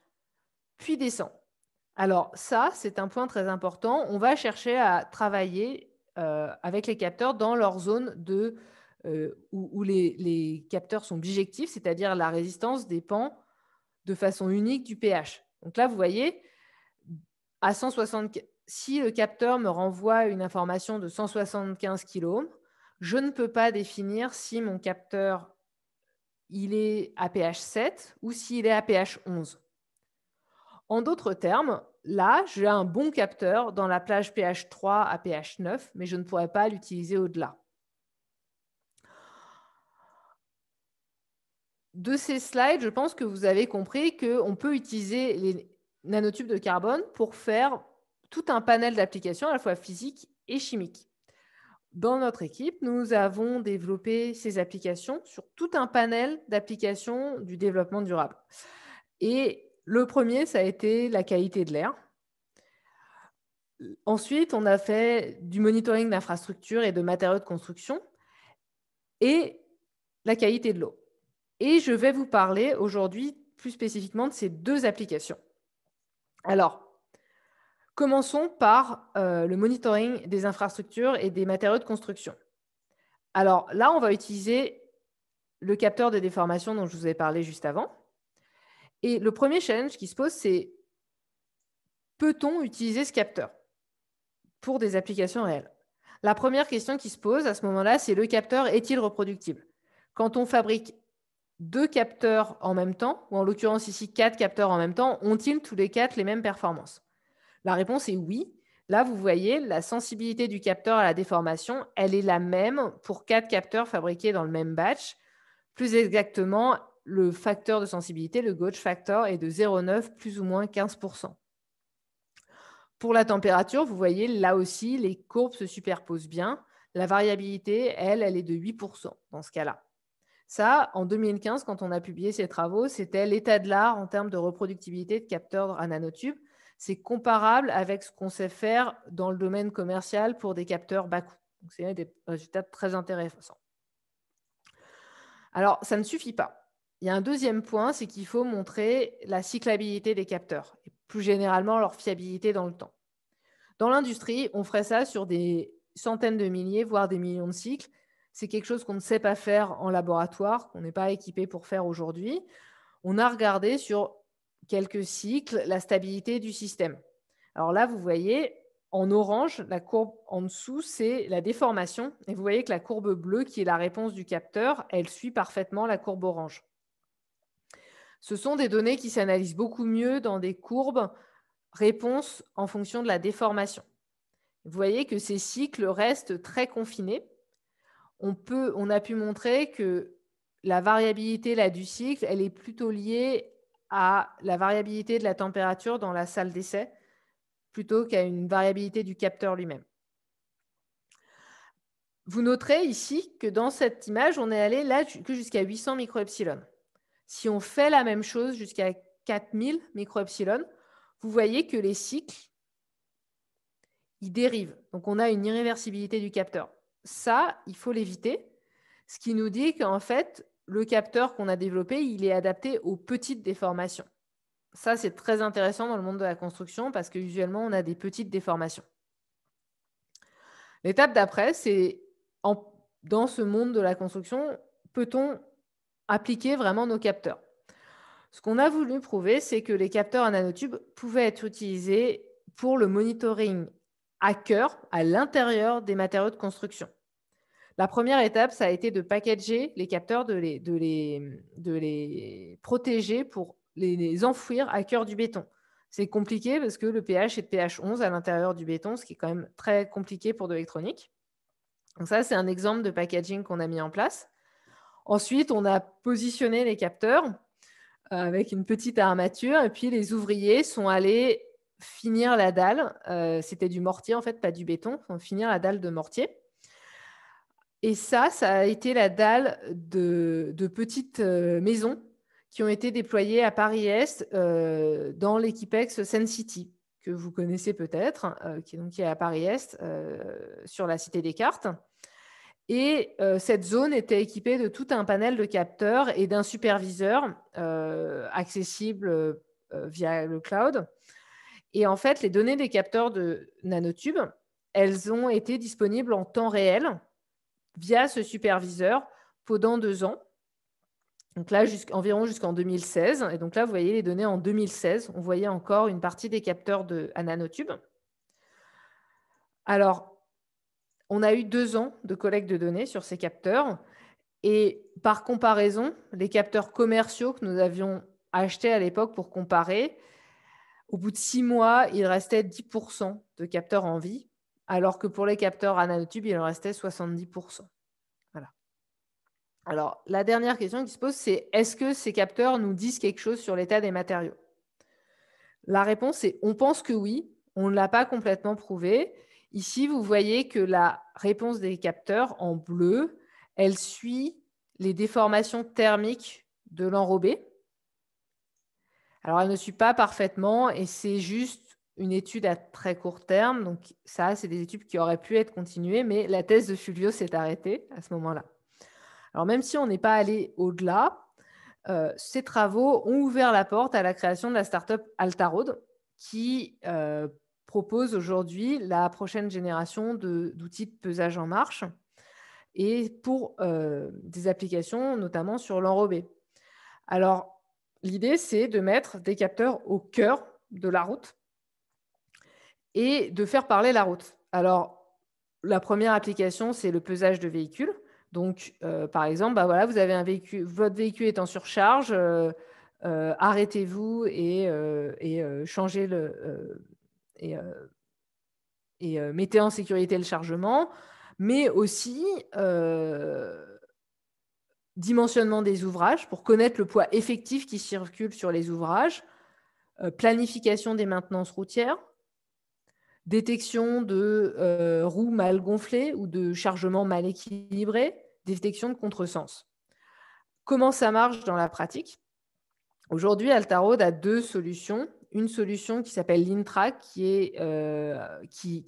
puis descend. Alors ça, c'est un point très important. On va chercher à travailler euh, avec les capteurs dans leur zone de, euh, où, les, capteurs sont bijectifs, c'est-à-dire la résistance dépend de façon unique du pH. Donc là, vous voyez, à 170, si le capteur me renvoie une information de 175 kilo je ne peux pas définir si mon capteur il est à pH 7 ou s'il est à pH 11. En d'autres termes, là, j'ai un bon capteur dans la plage pH 3 à pH 9, mais je ne pourrais pas l'utiliser au-delà. De ces slides, je pense que vous avez compris qu'on peut utiliser les nanotubes de carbone pour faire tout un panel d'applications à la fois physiques et chimiques dans notre équipe, nous avons développé ces applications sur tout un panel d'applications du développement durable. Et le premier, ça a été la qualité de l'air. Ensuite, on a fait du monitoring d'infrastructures et de matériaux de construction et la qualité de l'eau. Et je vais vous parler aujourd'hui plus spécifiquement de ces deux applications. Alors, Commençons par euh, le monitoring des infrastructures et des matériaux de construction. Alors là, on va utiliser le capteur de déformation dont je vous ai parlé juste avant. Et le premier challenge qui se pose, c'est peut-on utiliser ce capteur pour des applications réelles La première question qui se pose à ce moment-là, c'est le capteur est-il reproductible Quand on fabrique deux capteurs en même temps, ou en l'occurrence ici quatre capteurs en même temps, ont-ils tous les quatre les mêmes performances la réponse est oui. Là, vous voyez, la sensibilité du capteur à la déformation, elle est la même pour quatre capteurs fabriqués dans le même batch. Plus exactement, le facteur de sensibilité, le gauge factor, est de 0,9 plus ou moins 15%. Pour la température, vous voyez, là aussi, les courbes se superposent bien. La variabilité, elle, elle est de 8% dans ce cas-là. Ça, en 2015, quand on a publié ces travaux, c'était l'état de l'art en termes de reproductibilité de capteurs à nanotubes c'est comparable avec ce qu'on sait faire dans le domaine commercial pour des capteurs bas coût. C'est des résultats très intéressants. Alors, ça ne suffit pas. Il y a un deuxième point, c'est qu'il faut montrer la cyclabilité des capteurs et plus généralement leur fiabilité dans le temps. Dans l'industrie, on ferait ça sur des centaines de milliers, voire des millions de cycles. C'est quelque chose qu'on ne sait pas faire en laboratoire, qu'on n'est pas équipé pour faire aujourd'hui. On a regardé sur quelques cycles, la stabilité du système. Alors là, vous voyez en orange, la courbe en dessous, c'est la déformation. Et vous voyez que la courbe bleue, qui est la réponse du capteur, elle suit parfaitement la courbe orange. Ce sont des données qui s'analysent beaucoup mieux dans des courbes réponse en fonction de la déformation. Vous voyez que ces cycles restent très confinés. On, peut, on a pu montrer que la variabilité là, du cycle, elle est plutôt liée à la variabilité de la température dans la salle d'essai plutôt qu'à une variabilité du capteur lui-même. Vous noterez ici que dans cette image, on est allé là jusqu'à 800 microepsilon. Si on fait la même chose jusqu'à 4000 microepsilon, vous voyez que les cycles, ils dérivent. Donc, on a une irréversibilité du capteur. Ça, il faut l'éviter. Ce qui nous dit qu'en fait, le capteur qu'on a développé, il est adapté aux petites déformations. Ça, c'est très intéressant dans le monde de la construction parce que usuellement, on a des petites déformations. L'étape d'après, c'est dans ce monde de la construction, peut-on appliquer vraiment nos capteurs Ce qu'on a voulu prouver, c'est que les capteurs à nanotubes pouvaient être utilisés pour le monitoring à cœur, à l'intérieur des matériaux de construction. La première étape, ça a été de packager les capteurs, de les, protéger pour les, enfouir à cœur du béton. C'est compliqué parce que le pH est de pH 11 à l'intérieur du béton, ce qui est quand même très compliqué pour de l'électronique. Donc ça, c'est un exemple de packaging qu'on a mis en place. Ensuite, on a positionné les capteurs euh, avec une petite armature et puis les ouvriers sont allés finir la dalle. Euh, c'était du mortier en fait, pas du béton. Finir la dalle de mortier. Et ça, ça a été la dalle de, petites euh, maisons qui ont été déployées à Paris-Est euh, dans l'équipex Seine City, que vous connaissez peut-être, euh, qui, est à Paris-Est, sur la Cité des Cartes. Et cette zone était équipée de tout un panel de capteurs et d'un superviseur accessible via le cloud. Et en fait, les données des capteurs de nanotubes, elles ont été disponibles en temps réel via ce superviseur pendant deux ans. Donc là, environ jusqu'en 2016. Et donc là, vous voyez les données en 2016. On voyait encore une partie des capteurs de, à nanotubes. Alors, on a eu deux ans de collecte de données sur ces capteurs. Et par comparaison, les capteurs commerciaux que nous avions achetés à l'époque pour comparer, au bout de six mois, il restait 10% de capteurs en vie alors que pour les capteurs à nanotubes, il en restait 70%. Alors, la dernière question qui se pose, c'est est-ce que ces capteurs nous disent quelque chose sur l'état des matériaux La réponse est on pense que oui, on ne l'a pas complètement prouvé. Ici, vous voyez que la réponse des capteurs en bleu, elle suit les déformations thermiques de l'enrobé. Alors, elle ne suit pas parfaitement et c'est juste une étude à très court terme. Donc ça, c'est des études qui auraient pu être continuées, mais la thèse de Fulvio s'est arrêtée à ce moment-là. Alors même si on n'est pas allé au-delà, euh, ces travaux ont ouvert la porte à la création de la startup Altarode qui euh, propose aujourd'hui la prochaine génération d'outils de, pesage en marche et pour euh, des applications notamment sur l'enrobé. Alors l'idée, c'est de mettre des capteurs au cœur de la route et de faire parler la route. Alors, la première application, c'est le pesage de véhicules. Donc, euh, par exemple, bah voilà, vous avez un véhicule, votre véhicule est en surcharge, euh, euh, arrêtez-vous et, changez le et mettez en sécurité le chargement, mais aussi dimensionnement des ouvrages pour connaître le poids effectif qui circule sur les ouvrages, planification des maintenances routières, détection de euh, roues mal gonflées ou de chargements mal équilibrés, détection de contresens. Comment ça marche dans la pratique Aujourd'hui, Altaro a deux solutions. Une solution qui s'appelle l'Intra, qui, euh,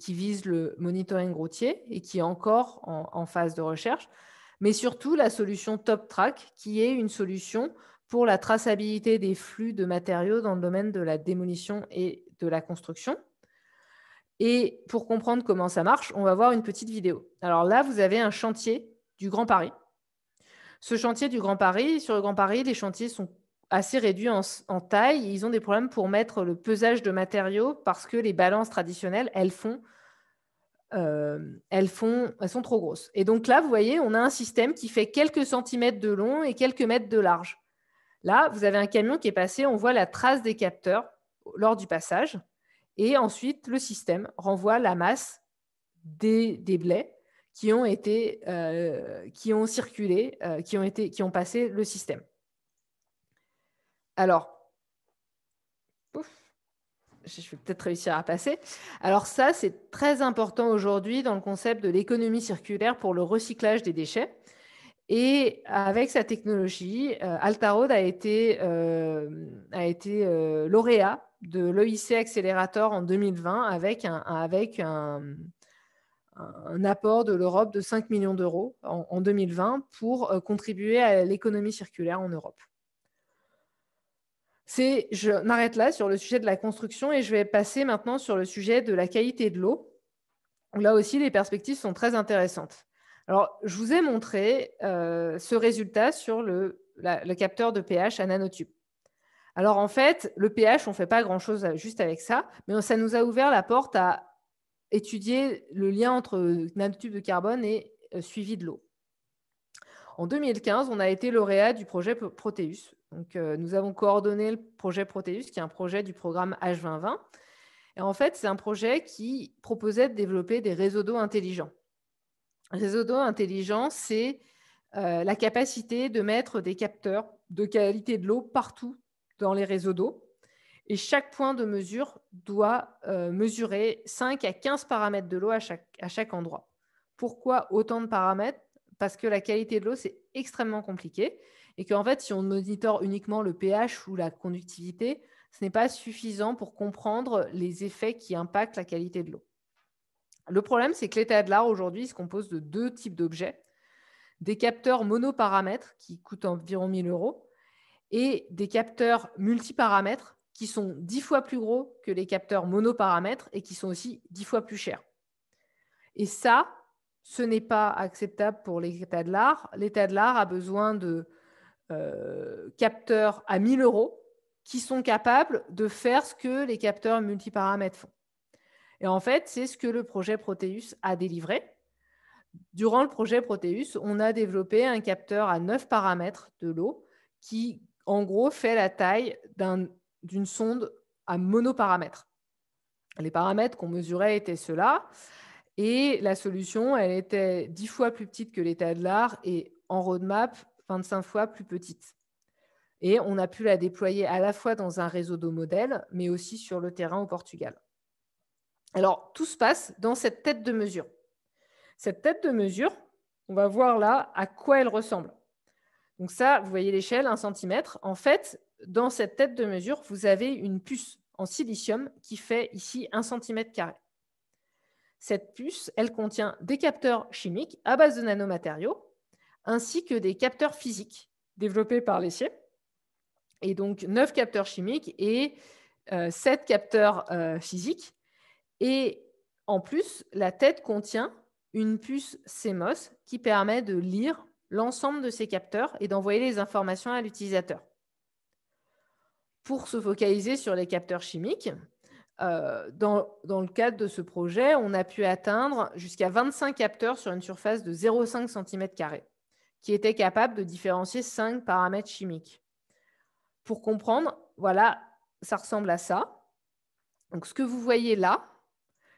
vise le monitoring routier et qui est encore en, phase de recherche, mais surtout la solution TopTrack, qui est une solution pour la traçabilité des flux de matériaux dans le domaine de la démolition et de la construction. Et pour comprendre comment ça marche, on va voir une petite vidéo. Alors là, vous avez un chantier du Grand Paris. Ce chantier du Grand Paris, sur le Grand Paris, les chantiers sont assez réduits en, taille. Ils ont des problèmes pour mettre le pesage de matériaux parce que les balances traditionnelles, elles font, euh, elles elles sont trop grosses. Et donc là, vous voyez, on a un système qui fait quelques centimètres de long et quelques mètres de large. Là, vous avez un camion qui est passé, on voit la trace des capteurs lors du passage. Et ensuite, le système renvoie la masse des, blés qui ont euh, qui ont circulé, euh, qui ont passé le système. Alors, je vais peut-être réussir à passer. Alors ça, c'est très important aujourd'hui dans le concept de l'économie circulaire pour le recyclage des déchets. Et avec sa technologie, euh, Altarod a été, euh, euh, lauréat de l'EIC Accelerator en 2020 avec un, apport de l'Europe de 5 millions d'euros en, en, 2020 pour contribuer à l'économie circulaire en Europe. Je m'arrête là sur le sujet de la construction et je vais passer maintenant sur le sujet de la qualité de l'eau. Là aussi, les perspectives sont très intéressantes. Alors, je vous ai montré euh, ce résultat sur le, capteur de pH à nanotube. Alors, en fait, le pH, on ne fait pas grand-chose juste avec ça, mais ça nous a ouvert la porte à étudier le lien entre nanotube de carbone et euh, suivi de l'eau. En 2015, on a été lauréat du projet Proteus. Donc, euh, nous avons coordonné le projet Proteus, qui est un projet du programme H2020. Et en fait, c'est un projet qui proposait de développer des réseaux d'eau intelligents. Réseau d'eau intelligent, c'est euh, la capacité de mettre des capteurs de qualité de l'eau partout dans les réseaux d'eau. Et chaque point de mesure doit euh, mesurer 5 à 15 paramètres de l'eau à chaque, endroit. Pourquoi autant de paramètres Parce que la qualité de l'eau, c'est extrêmement compliqué. Et qu'en fait, si on monitore uniquement le pH ou la conductivité, ce n'est pas suffisant pour comprendre les effets qui impactent la qualité de l'eau. Le problème, c'est que l'état de l'art aujourd'hui se compose de deux types d'objets. Des capteurs monoparamètres qui coûtent environ 1000 euros et des capteurs multiparamètres qui sont dix fois plus gros que les capteurs monoparamètres et qui sont aussi dix fois plus chers. Et ça, ce n'est pas acceptable pour l'état de l'art. L'état de l'art a besoin de euh, capteurs à 1000 euros qui sont capables de faire ce que les capteurs multiparamètres font. Et en fait, c'est ce que le projet Proteus a délivré. Durant le projet Proteus, on a développé un capteur à 9 paramètres de l'eau qui, en gros, fait la taille d'une sonde à monoparamètres. Les paramètres qu'on mesurait étaient ceux-là. Et la solution, elle était 10 fois plus petite que l'état de l'art et en roadmap, 25 fois plus petite. Et on a pu la déployer à la fois dans un réseau d'eau modèle, mais aussi sur le terrain au Portugal. Alors, tout se passe dans cette tête de mesure. Cette tête de mesure, on va voir là à quoi elle ressemble. Donc ça, vous voyez l'échelle, 1 cm. En fait, dans cette tête de mesure, vous avez une puce en silicium qui fait ici 1 carré. Cette puce, elle contient des capteurs chimiques à base de nanomatériaux, ainsi que des capteurs physiques développés par l'essier. Et donc 9 capteurs chimiques et euh, sept 7 capteurs euh, physiques et en plus, la tête contient une puce CMOS qui permet de lire l'ensemble de ces capteurs et d'envoyer les informations à l'utilisateur. Pour se focaliser sur les capteurs chimiques, euh, dans, le cadre de ce projet, on a pu atteindre jusqu'à 25 capteurs sur une surface de 0,5 cm, qui étaient capables de différencier 5 paramètres chimiques. Pour comprendre, voilà, ça ressemble à ça. Donc, ce que vous voyez là,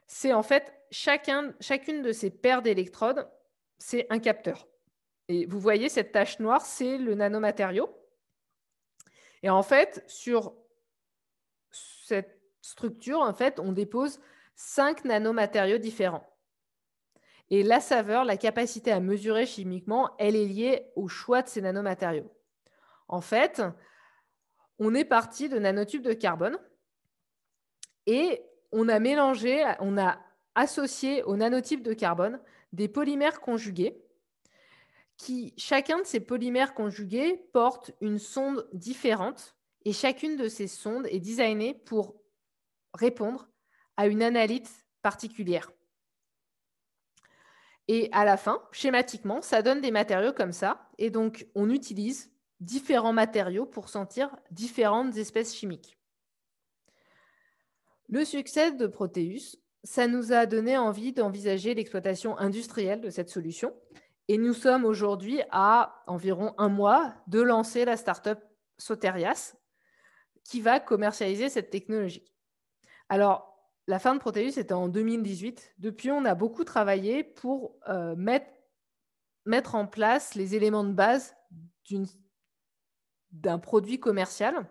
c'est en fait chacun, chacune de ces paires d'électrodes, c'est un capteur. Et vous voyez, cette tache noire, c'est le nanomatériau. Et en fait, sur cette structure, en fait, on dépose cinq nanomatériaux différents. Et la saveur, la capacité à mesurer chimiquement, elle est liée au choix de ces nanomatériaux. En fait, on est parti de nanotubes de carbone et on a mélangé, on a associé aux nanotypes de carbone des polymères conjugués qui, chacun de ces polymères conjugués porte une sonde différente et chacune de ces sondes est designée pour répondre à une analyse particulière. Et à la fin, schématiquement, ça donne des matériaux comme ça. Et donc, on utilise différents matériaux pour sentir différentes espèces chimiques. Le succès de Proteus, ça nous a donné envie d'envisager l'exploitation industrielle de cette solution. Et nous sommes aujourd'hui à environ un mois de lancer la startup Soterias qui va commercialiser cette technologie. Alors, la fin de Proteus était en 2018. Depuis, on a beaucoup travaillé pour euh, mettre, mettre en place les éléments de base d'un produit commercial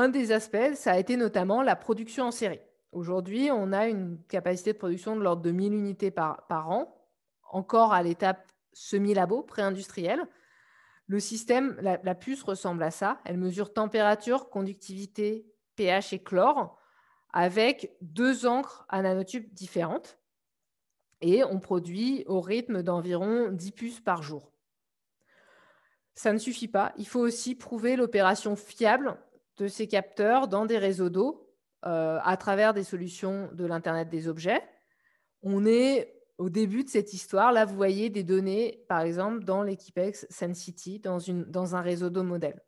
un des aspects, ça a été notamment la production en série. Aujourd'hui, on a une capacité de production de l'ordre de 1000 unités par, an, encore à l'étape semi-labo, pré-industrielle. Le système, la, puce ressemble à ça. Elle mesure température, conductivité, pH et chlore avec deux encres à nanotubes différentes. Et on produit au rythme d'environ 10 puces par jour. Ça ne suffit pas. Il faut aussi prouver l'opération fiable de ces capteurs dans des réseaux d'eau euh, à travers des solutions de l'Internet des objets. On est au début de cette histoire. Là, vous voyez des données, par exemple, dans l'équipex SenCity, dans, une, dans un réseau d'eau modèle.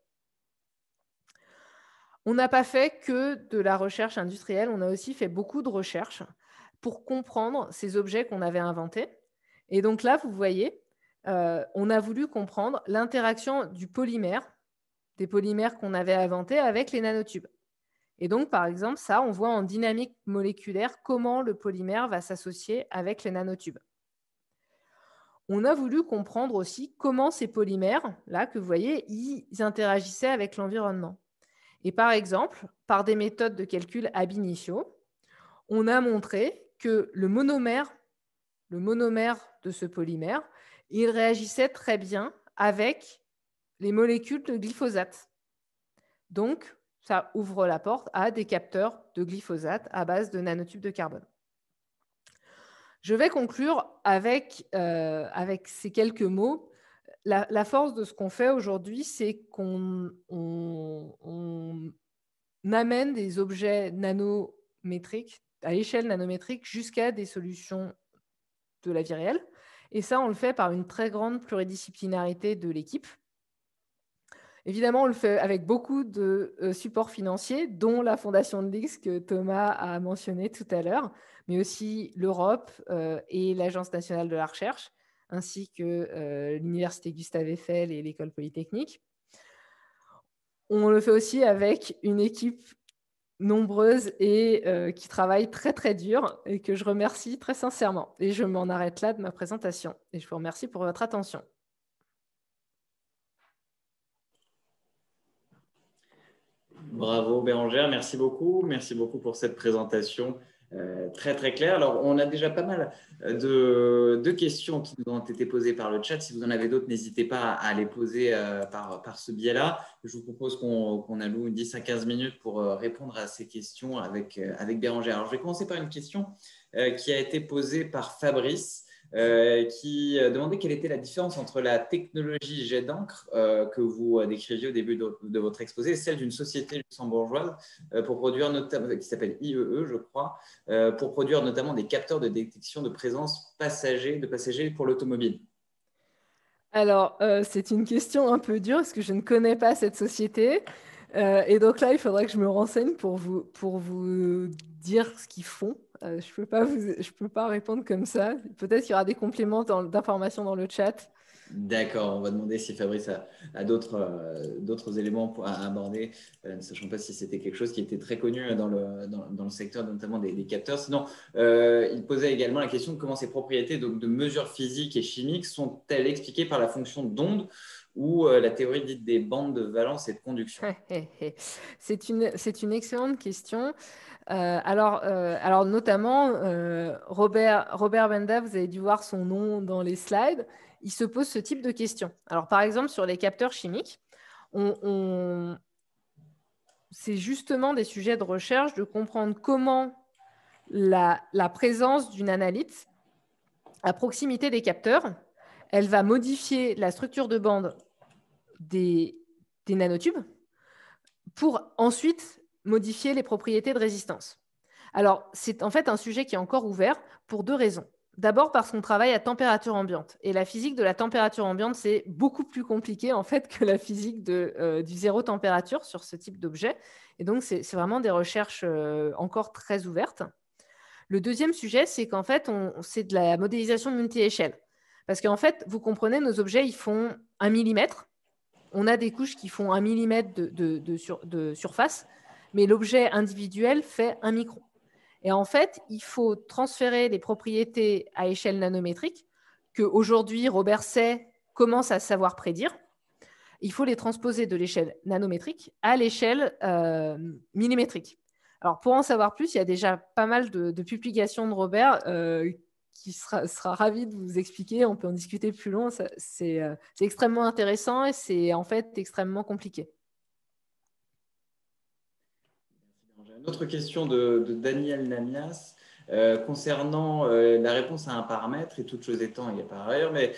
On n'a pas fait que de la recherche industrielle, on a aussi fait beaucoup de recherches pour comprendre ces objets qu'on avait inventés. Et donc là, vous voyez, euh, on a voulu comprendre l'interaction du polymère, des polymères qu'on avait inventés avec les nanotubes. Et donc, par exemple, ça, on voit en dynamique moléculaire comment le polymère va s'associer avec les nanotubes. On a voulu comprendre aussi comment ces polymères, là, que vous voyez, ils interagissaient avec l'environnement. Et par exemple, par des méthodes de calcul ab initio, on a montré que le monomère, le monomère de ce polymère, il réagissait très bien avec les molécules de glyphosate. Donc, ça ouvre la porte à des capteurs de glyphosate à base de nanotubes de carbone. Je vais conclure avec, euh, avec ces quelques mots. La, force de ce qu'on fait aujourd'hui, c'est qu'on amène des objets nanométriques à l'échelle nanométrique jusqu'à des solutions de la vie réelle. Et ça, on le fait par une très grande pluridisciplinarité de l'équipe. Évidemment, on le fait avec beaucoup de euh, supports financiers, dont la Fondation de LIX que Thomas a mentionné tout à l'heure, mais aussi l'Europe euh, et l'Agence nationale de la recherche, ainsi que euh, l'Université Gustave Eiffel et l'École polytechnique. On le fait aussi avec une équipe nombreuse et qui travaille très très dur et que je remercie très sincèrement. Et je m'en arrête là de ma présentation. Et je vous remercie pour votre attention. Bravo Bérangère, merci beaucoup. Merci beaucoup pour cette présentation euh, très très claire. Alors, on a déjà pas mal de, questions qui nous ont été posées par le chat. Si vous en avez d'autres, n'hésitez pas à les poser euh, par, ce biais-là. Je vous propose qu'on alloue 10 à 15 minutes pour euh, répondre à ces questions avec, avec Bérangère. Alors, je vais commencer par une question qui a été posée par Fabrice. Euh, qui euh, demandait quelle était la différence entre la technologie jet d'encre euh, que vous décriviez au début de, votre exposé et celle d'une société luxembourgeoise pour produire qui s'appelle IEE, e, je crois, pour produire notamment des capteurs de détection de présence passager, de passagers pour l'automobile. Alors, c'est une question un peu dure parce que je ne connais pas cette société. Euh, et donc là, il faudrait que je me renseigne pour vous, pour vous dire ce qu'ils font. Euh, je ne peux, pas peux pas répondre comme ça. Peut-être qu'il y aura des compléments d'informations dans le chat. D'accord, on va demander si Fabrice a, d'autres, euh, d'autres éléments à aborder, ne sachant pas si c'était quelque chose qui était très connu dans le, dans, le secteur, notamment des, capteurs. Sinon, il posait également la question de comment ces propriétés donc, de mesures physiques et chimiques sont-elles expliquées par la fonction d'onde ou euh, la théorie dite des bandes de valence et de conduction C'est une, excellente question. Euh, euh, alors, notamment, Robert, Robert Benda, vous avez dû voir son nom dans les slides, il se pose ce type de questions. Alors, par exemple, sur les capteurs chimiques, c'est justement des sujets de recherche de comprendre comment la, la présence d'une analyte à proximité des capteurs elle va modifier la structure de bande des, nanotubes pour ensuite modifier les propriétés de résistance. Alors, c'est en fait un sujet qui est encore ouvert pour deux raisons. D'abord parce qu'on travaille à température ambiante. Et la physique de la température ambiante, c'est beaucoup plus compliqué en fait que la physique de, euh, du zéro température sur ce type d'objet. Et donc, c'est vraiment des recherches euh, encore très ouvertes. Le deuxième sujet, c'est qu'en fait, c'est de la modélisation multi-échelle. Parce qu'en fait, vous comprenez, nos objets, ils font un millimètre. On a des couches qui font un millimètre de, surface, mais l'objet individuel fait un micron. Et en fait, il faut transférer des propriétés à échelle nanométrique que aujourd'hui Robert sait, commence à savoir prédire. Il faut les transposer de l'échelle nanométrique à l'échelle euh, millimétrique. Alors pour en savoir plus, il y a déjà pas mal de, publications de Robert euh, qui sera, sera ravi de vous expliquer. On peut en discuter plus long. Euh, c'est extrêmement intéressant et c'est en fait extrêmement compliqué. Une autre question de, Daniel Namias. Euh, concernant euh, la réponse à un paramètre, et toutes choses étant, il y a par ailleurs, mais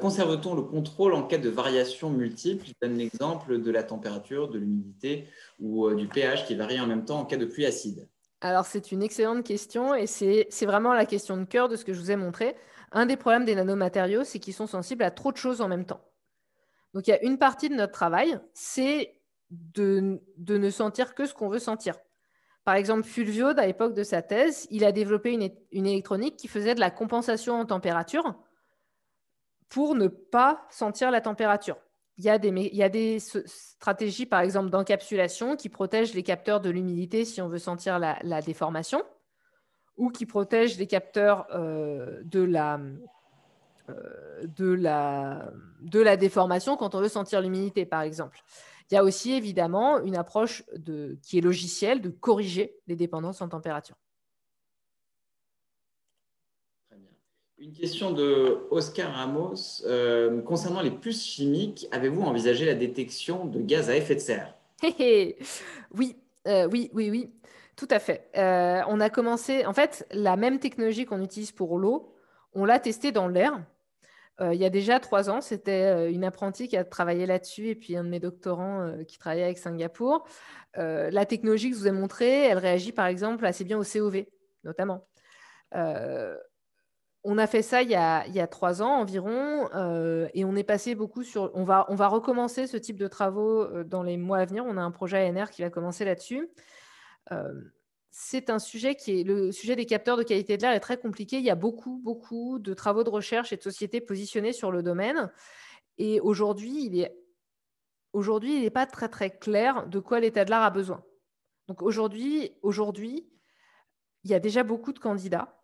conserve-t-on le contrôle en cas de variations multiples Je donne l'exemple de la température, de l'humidité ou du pH qui varie en même temps en cas de pluie acide. Alors, c'est une excellente question et c'est vraiment la question de cœur de ce que je vous ai montré. Un des problèmes des nanomatériaux, c'est qu'ils sont sensibles à trop de choses en même temps. Donc, il y a une partie de notre travail, c'est de, ne sentir que ce qu'on veut sentir. Par exemple, Fulvio, à l'époque de sa thèse, il a développé une, électronique qui faisait de la compensation en température pour ne pas sentir la température il y a des, stratégies, par exemple, d'encapsulation qui protègent les capteurs de l'humidité si on veut sentir la, déformation, ou qui protègent les capteurs euh, euh, de, la, déformation quand on veut sentir l'humidité, par exemple. Il y a aussi évidemment une approche qui est logicielle de corriger les dépendances en température. Une question de Oscar Ramos. Euh, concernant les puces chimiques, avez-vous envisagé la détection de gaz à effet de serre Oui, euh, oui, oui, oui, tout à fait. Euh, on a commencé, en fait, la même technologie qu'on utilise pour l'eau, on l'a testée dans l'air. il y a déjà trois ans, c'était une apprentie qui a travaillé là-dessus et puis un de mes doctorants qui travaillait avec Singapour. la technologie que je vous ai montrée, elle réagit par exemple assez bien au COV, notamment on a fait ça il y a, trois ans environ euh, et on est passé beaucoup sur. On va, recommencer ce type de travaux euh, dans les mois à venir. On a un projet ANR qui va commencer là-dessus. Euh, c'est un sujet qui est. Le sujet des capteurs de qualité de l'air est très compliqué. Il y a beaucoup, beaucoup de travaux de recherche et de sociétés positionnées sur le domaine. Et aujourd'hui, il Aujourd'hui, n'est pas très très clair de quoi l'état de l'art a besoin. Donc aujourd'hui, aujourd'hui, il y a déjà beaucoup de candidats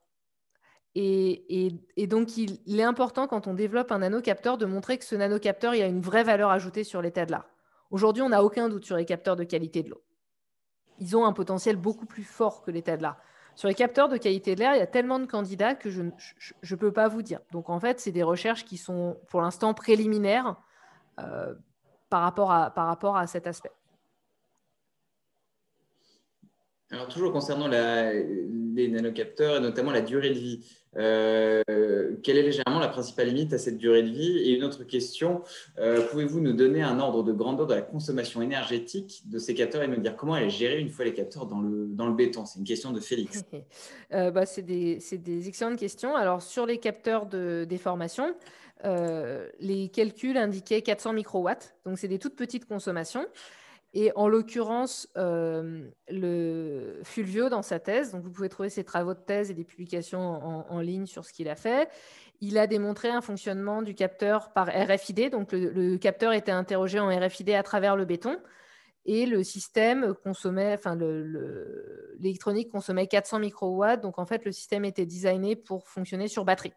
et, donc, il, est important quand on développe un nanocapteur de montrer que ce nanocapteur, il a une vraie valeur ajoutée sur l'état de l'art. Aujourd'hui, on n'a aucun doute sur les capteurs de qualité de l'eau. Ils ont un potentiel beaucoup plus fort que l'état de l'art. Sur les capteurs de qualité de l'air, il y a tellement de candidats que je ne peux pas vous dire. Donc, en fait, c'est des recherches qui sont pour l'instant préliminaires euh, par, rapport à, par rapport à cet aspect. Alors toujours concernant les nanocapteurs et notamment la durée de vie, euh, quelle est légèrement la principale limite à cette durée de vie Et une autre question, euh, pouvez-vous nous donner un ordre de grandeur de la consommation énergétique de ces capteurs et nous dire comment elle est gérée une fois les capteurs dans le, dans le béton C'est une question de Félix. Euh, bah, c'est des, des, excellentes questions. Alors sur les capteurs de déformation, les calculs indiquaient 400 microwatts, donc c'est des toutes petites consommations. Et en l'occurrence, euh, le Fulvio, dans sa thèse, donc vous pouvez trouver ses travaux de thèse et des publications en, ligne sur ce qu'il a fait, il a démontré un fonctionnement du capteur par RFID. Donc le, capteur était interrogé en RFID à travers le béton et le système consommait, enfin l'électronique consommait 400 microwatts. Donc en fait, le système était designé pour fonctionner sur batterie.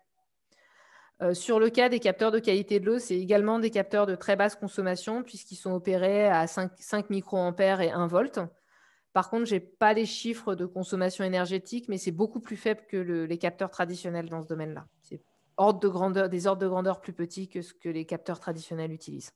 Euh, sur le cas des capteurs de qualité de l'eau, c'est également des capteurs de très basse consommation puisqu'ils sont opérés à 5, microampères et 1 volt. Par contre, je n'ai pas les chiffres de consommation énergétique, mais c'est beaucoup plus faible que les capteurs traditionnels dans ce domaine-là. C'est des ordres de grandeur plus petits que ce que les capteurs traditionnels utilisent.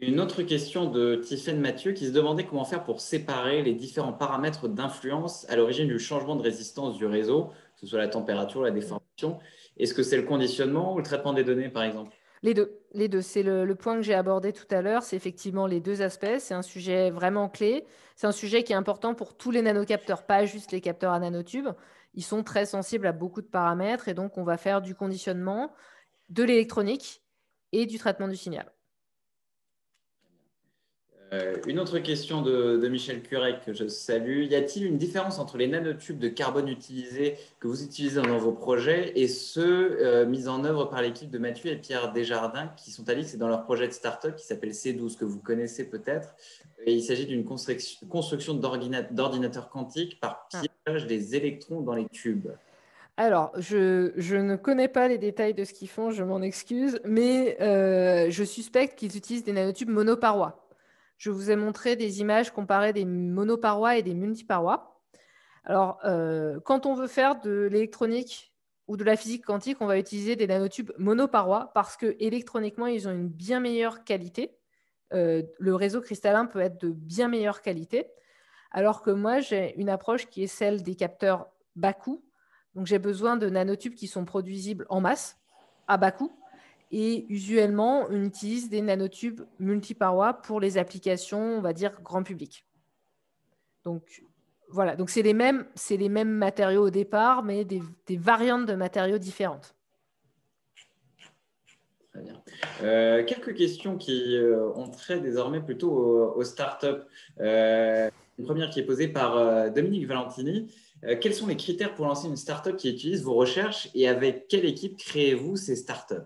Une autre question de Tiffaine Mathieu qui se demandait comment faire pour séparer les différents paramètres d'influence à l'origine du changement de résistance du réseau que ce soit la température, la déformation. Mm. Est-ce que c'est le conditionnement ou le traitement des données, par exemple les deux, les deux. C'est le, le, point que j'ai abordé tout à l'heure. C'est effectivement les deux aspects. C'est un sujet vraiment clé. C'est un sujet qui est important pour tous les nanocapteurs, pas juste les capteurs à nanotubes. Ils sont très sensibles à beaucoup de paramètres et donc on va faire du conditionnement, de l'électronique et du traitement du signal. Euh, une autre question de, Michel Curec que je salue. Y a-t-il une différence entre les nanotubes de carbone utilisés que vous utilisez dans vos projets et ceux euh, mis en œuvre par l'équipe de Mathieu et Pierre Desjardins qui sont à c'est dans leur projet de start-up qui s'appelle C12 que vous connaissez peut-être Il s'agit d'une construction d'ordinateurs quantiques par ah. piégeage des électrons dans les tubes. Alors, je, ne connais pas les détails de ce qu'ils font, je m'en excuse, mais euh, je suspecte qu'ils utilisent des nanotubes monoparois je vous ai montré des images comparées des monoparois et des multiparois. Alors, euh, quand on veut faire de l'électronique ou de la physique quantique, on va utiliser des nanotubes monoparois parce que électroniquement, ils ont une bien meilleure qualité. Euh, le réseau cristallin peut être de bien meilleure qualité. Alors que moi, j'ai une approche qui est celle des capteurs bas coût. Donc, j'ai besoin de nanotubes qui sont produisibles en masse, à bas coût. Et usuellement, on utilise des nanotubes multiparois pour les applications, on va dire, grand public. Donc, voilà. Donc, c'est les, mêmes, matériaux au départ, mais des, variantes de matériaux différentes. Très bien. Euh, quelques questions qui euh, ont trait désormais plutôt aux, startups. Euh, une première qui est posée par Dominique Valentini. quels sont les critères pour lancer une startup qui utilise vos recherches et avec quelle équipe créez-vous ces startups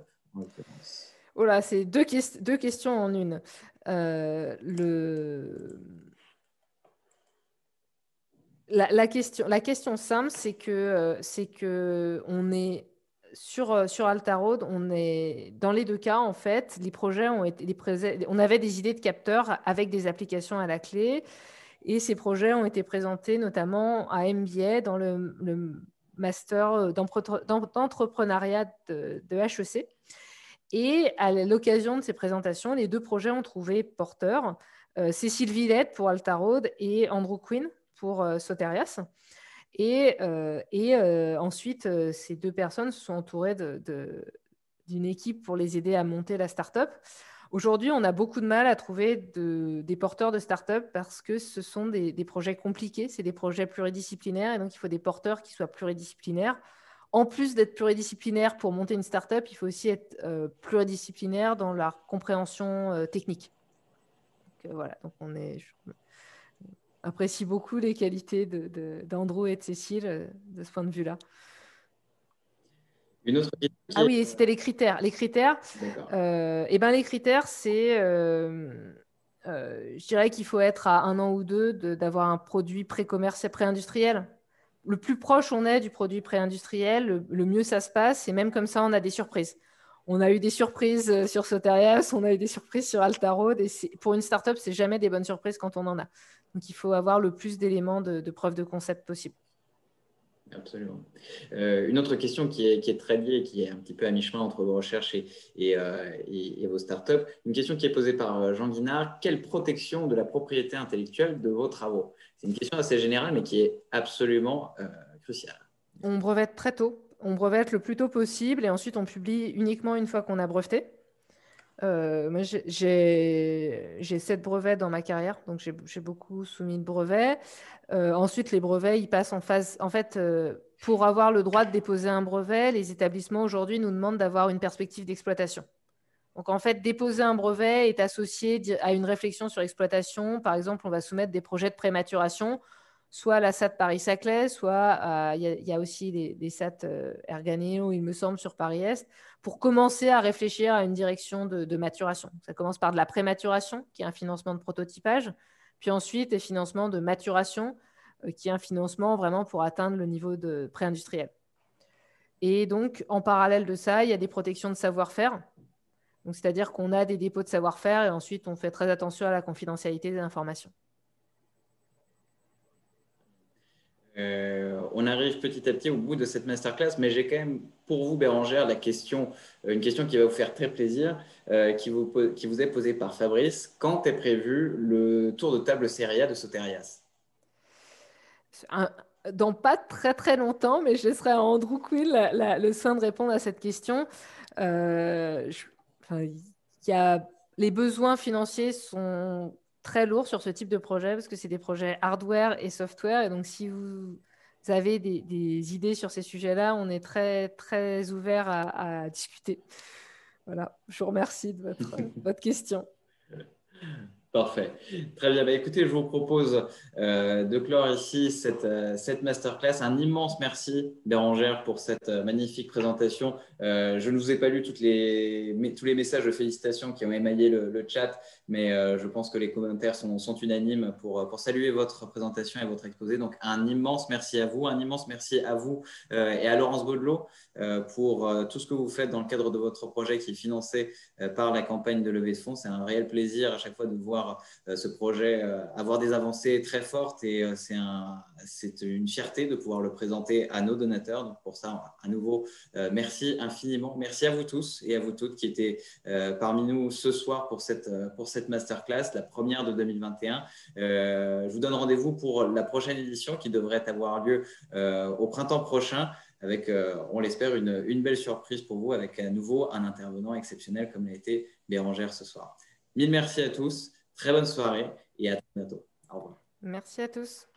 voilà, oh c'est deux, deux, questions en une. Euh, le... la, question, la question simple, c'est que, euh, c'est que on est sur, euh, sur road on est dans les deux cas en fait, les projets ont été, les on avait des idées de capteurs avec des applications à la clé. Et ces projets ont été présentés notamment à MBA dans le, le master euh, d'entrepreneuriat de, HEC. Et à l'occasion de ces présentations, les deux projets ont trouvé porteurs euh, Cécile Villette pour Altarode et Andrew Quinn pour euh, Soterias. Et, ensuite, ces deux personnes se sont entourées d'une équipe pour les aider à monter la startup. up Aujourd'hui, on a beaucoup de mal à trouver des porteurs de start-up parce que ce sont des, projets compliqués, c'est des projets pluridisciplinaires et donc il faut des porteurs qui soient pluridisciplinaires. En plus d'être pluridisciplinaire pour monter une start-up, il faut aussi être euh, pluridisciplinaire dans la compréhension euh, technique. Donc, euh, voilà, donc on est. apprécie beaucoup les qualités d'Andrew de, et de Cécile de ce point de vue-là. Une autre Ah oui, c'était les critères. Les critères, euh, eh ben les critères, c'est, euh, euh, je dirais qu'il faut être à un an ou deux d'avoir un produit pré-commerce pré-industriel. Le plus proche on est du produit pré-industriel, le, mieux ça se passe, et même comme ça, on a des surprises. On a eu des surprises sur Soterias, on a eu des surprises sur Altarode. et pour une startup, c'est jamais des bonnes surprises quand on en a. Donc il faut avoir le plus d'éléments de, de preuve de concept possible. Absolument. Euh, une autre question qui est, très liée, qui est un petit peu à mi-chemin entre vos recherches et, euh, vos startups, une question qui est posée par euh, Jean Guinard. Quelle protection de la propriété intellectuelle de vos travaux C'est une question assez générale, mais qui est absolument cruciale. On brevette très tôt, on brevette le plus tôt possible et ensuite on publie uniquement une fois qu'on a breveté. Euh, j'ai sept brevets dans ma carrière, donc j'ai beaucoup soumis de brevets. Euh, ensuite, les brevets, ils passent en phase. En fait, euh, pour avoir le droit de déposer un brevet, les établissements aujourd'hui nous demandent d'avoir une perspective d'exploitation. Donc, en fait, déposer un brevet est associé à une réflexion sur l'exploitation. Par exemple, on va soumettre des projets de prématuration, soit à la SAT Paris-Saclay, soit il y, a aussi des, des SAT Erganeo, il me semble, sur Paris-Est pour commencer à réfléchir à une direction de, maturation. Ça commence par de la prématuration, qui est un financement de prototypage, puis ensuite des financements de maturation, euh, qui est un financement vraiment pour atteindre le niveau de pré-industriel. Et donc, en parallèle de ça, il y a des protections de savoir-faire. C'est-à-dire qu'on a des dépôts de savoir-faire et ensuite on fait très attention à la confidentialité des informations. Euh, on arrive petit à petit au bout de cette masterclass, mais j'ai quand même pour vous, Bérangère, la question, euh, une question qui va vous faire très plaisir, euh, qui, vous, est posée par Fabrice. Quand est prévu le tour de table Seria de Soterias Dans pas très très longtemps, mais je serai à Andrew Quill le soin de répondre à cette question. a, les besoins financiers sont très lourd sur ce type de projet parce que c'est des projets hardware et software. Et donc, si vous avez des, idées sur ces sujets-là, on est très, très ouvert à, à, discuter. Voilà, je vous remercie de votre, votre question. Parfait. Très bien. Bah, écoutez, je vous propose euh, de clore ici cette, euh, cette, masterclass. Un immense merci, Bérangère, pour cette euh, magnifique présentation. je ne vous ai pas lu toutes les, tous les messages de félicitations qui ont émaillé le, chat, mais je pense que les commentaires sont, unanimes pour, pour, saluer votre présentation et votre exposé. Donc, un immense merci à vous. Un immense merci à vous et à Laurence Baudelot pour tout ce que vous faites dans le cadre de votre projet qui est financé par la campagne de levée de fonds. C'est un réel plaisir à chaque fois de voir euh, ce projet euh, avoir des avancées très fortes et euh, c'est une fierté de pouvoir le présenter à nos donateurs. Donc pour ça, à nouveau, merci infiniment. Merci à vous tous et à vous toutes qui étaient parmi nous ce soir pour cette, pour cette masterclass, la première de 2021. je vous donne rendez-vous pour la prochaine édition qui devrait avoir lieu au printemps prochain avec, on l'espère, une, une, belle surprise pour vous avec à nouveau un intervenant exceptionnel comme l'a été Bérangère ce soir. Mille merci à tous. Très bonne soirée et à bientôt. Au revoir. Merci à tous.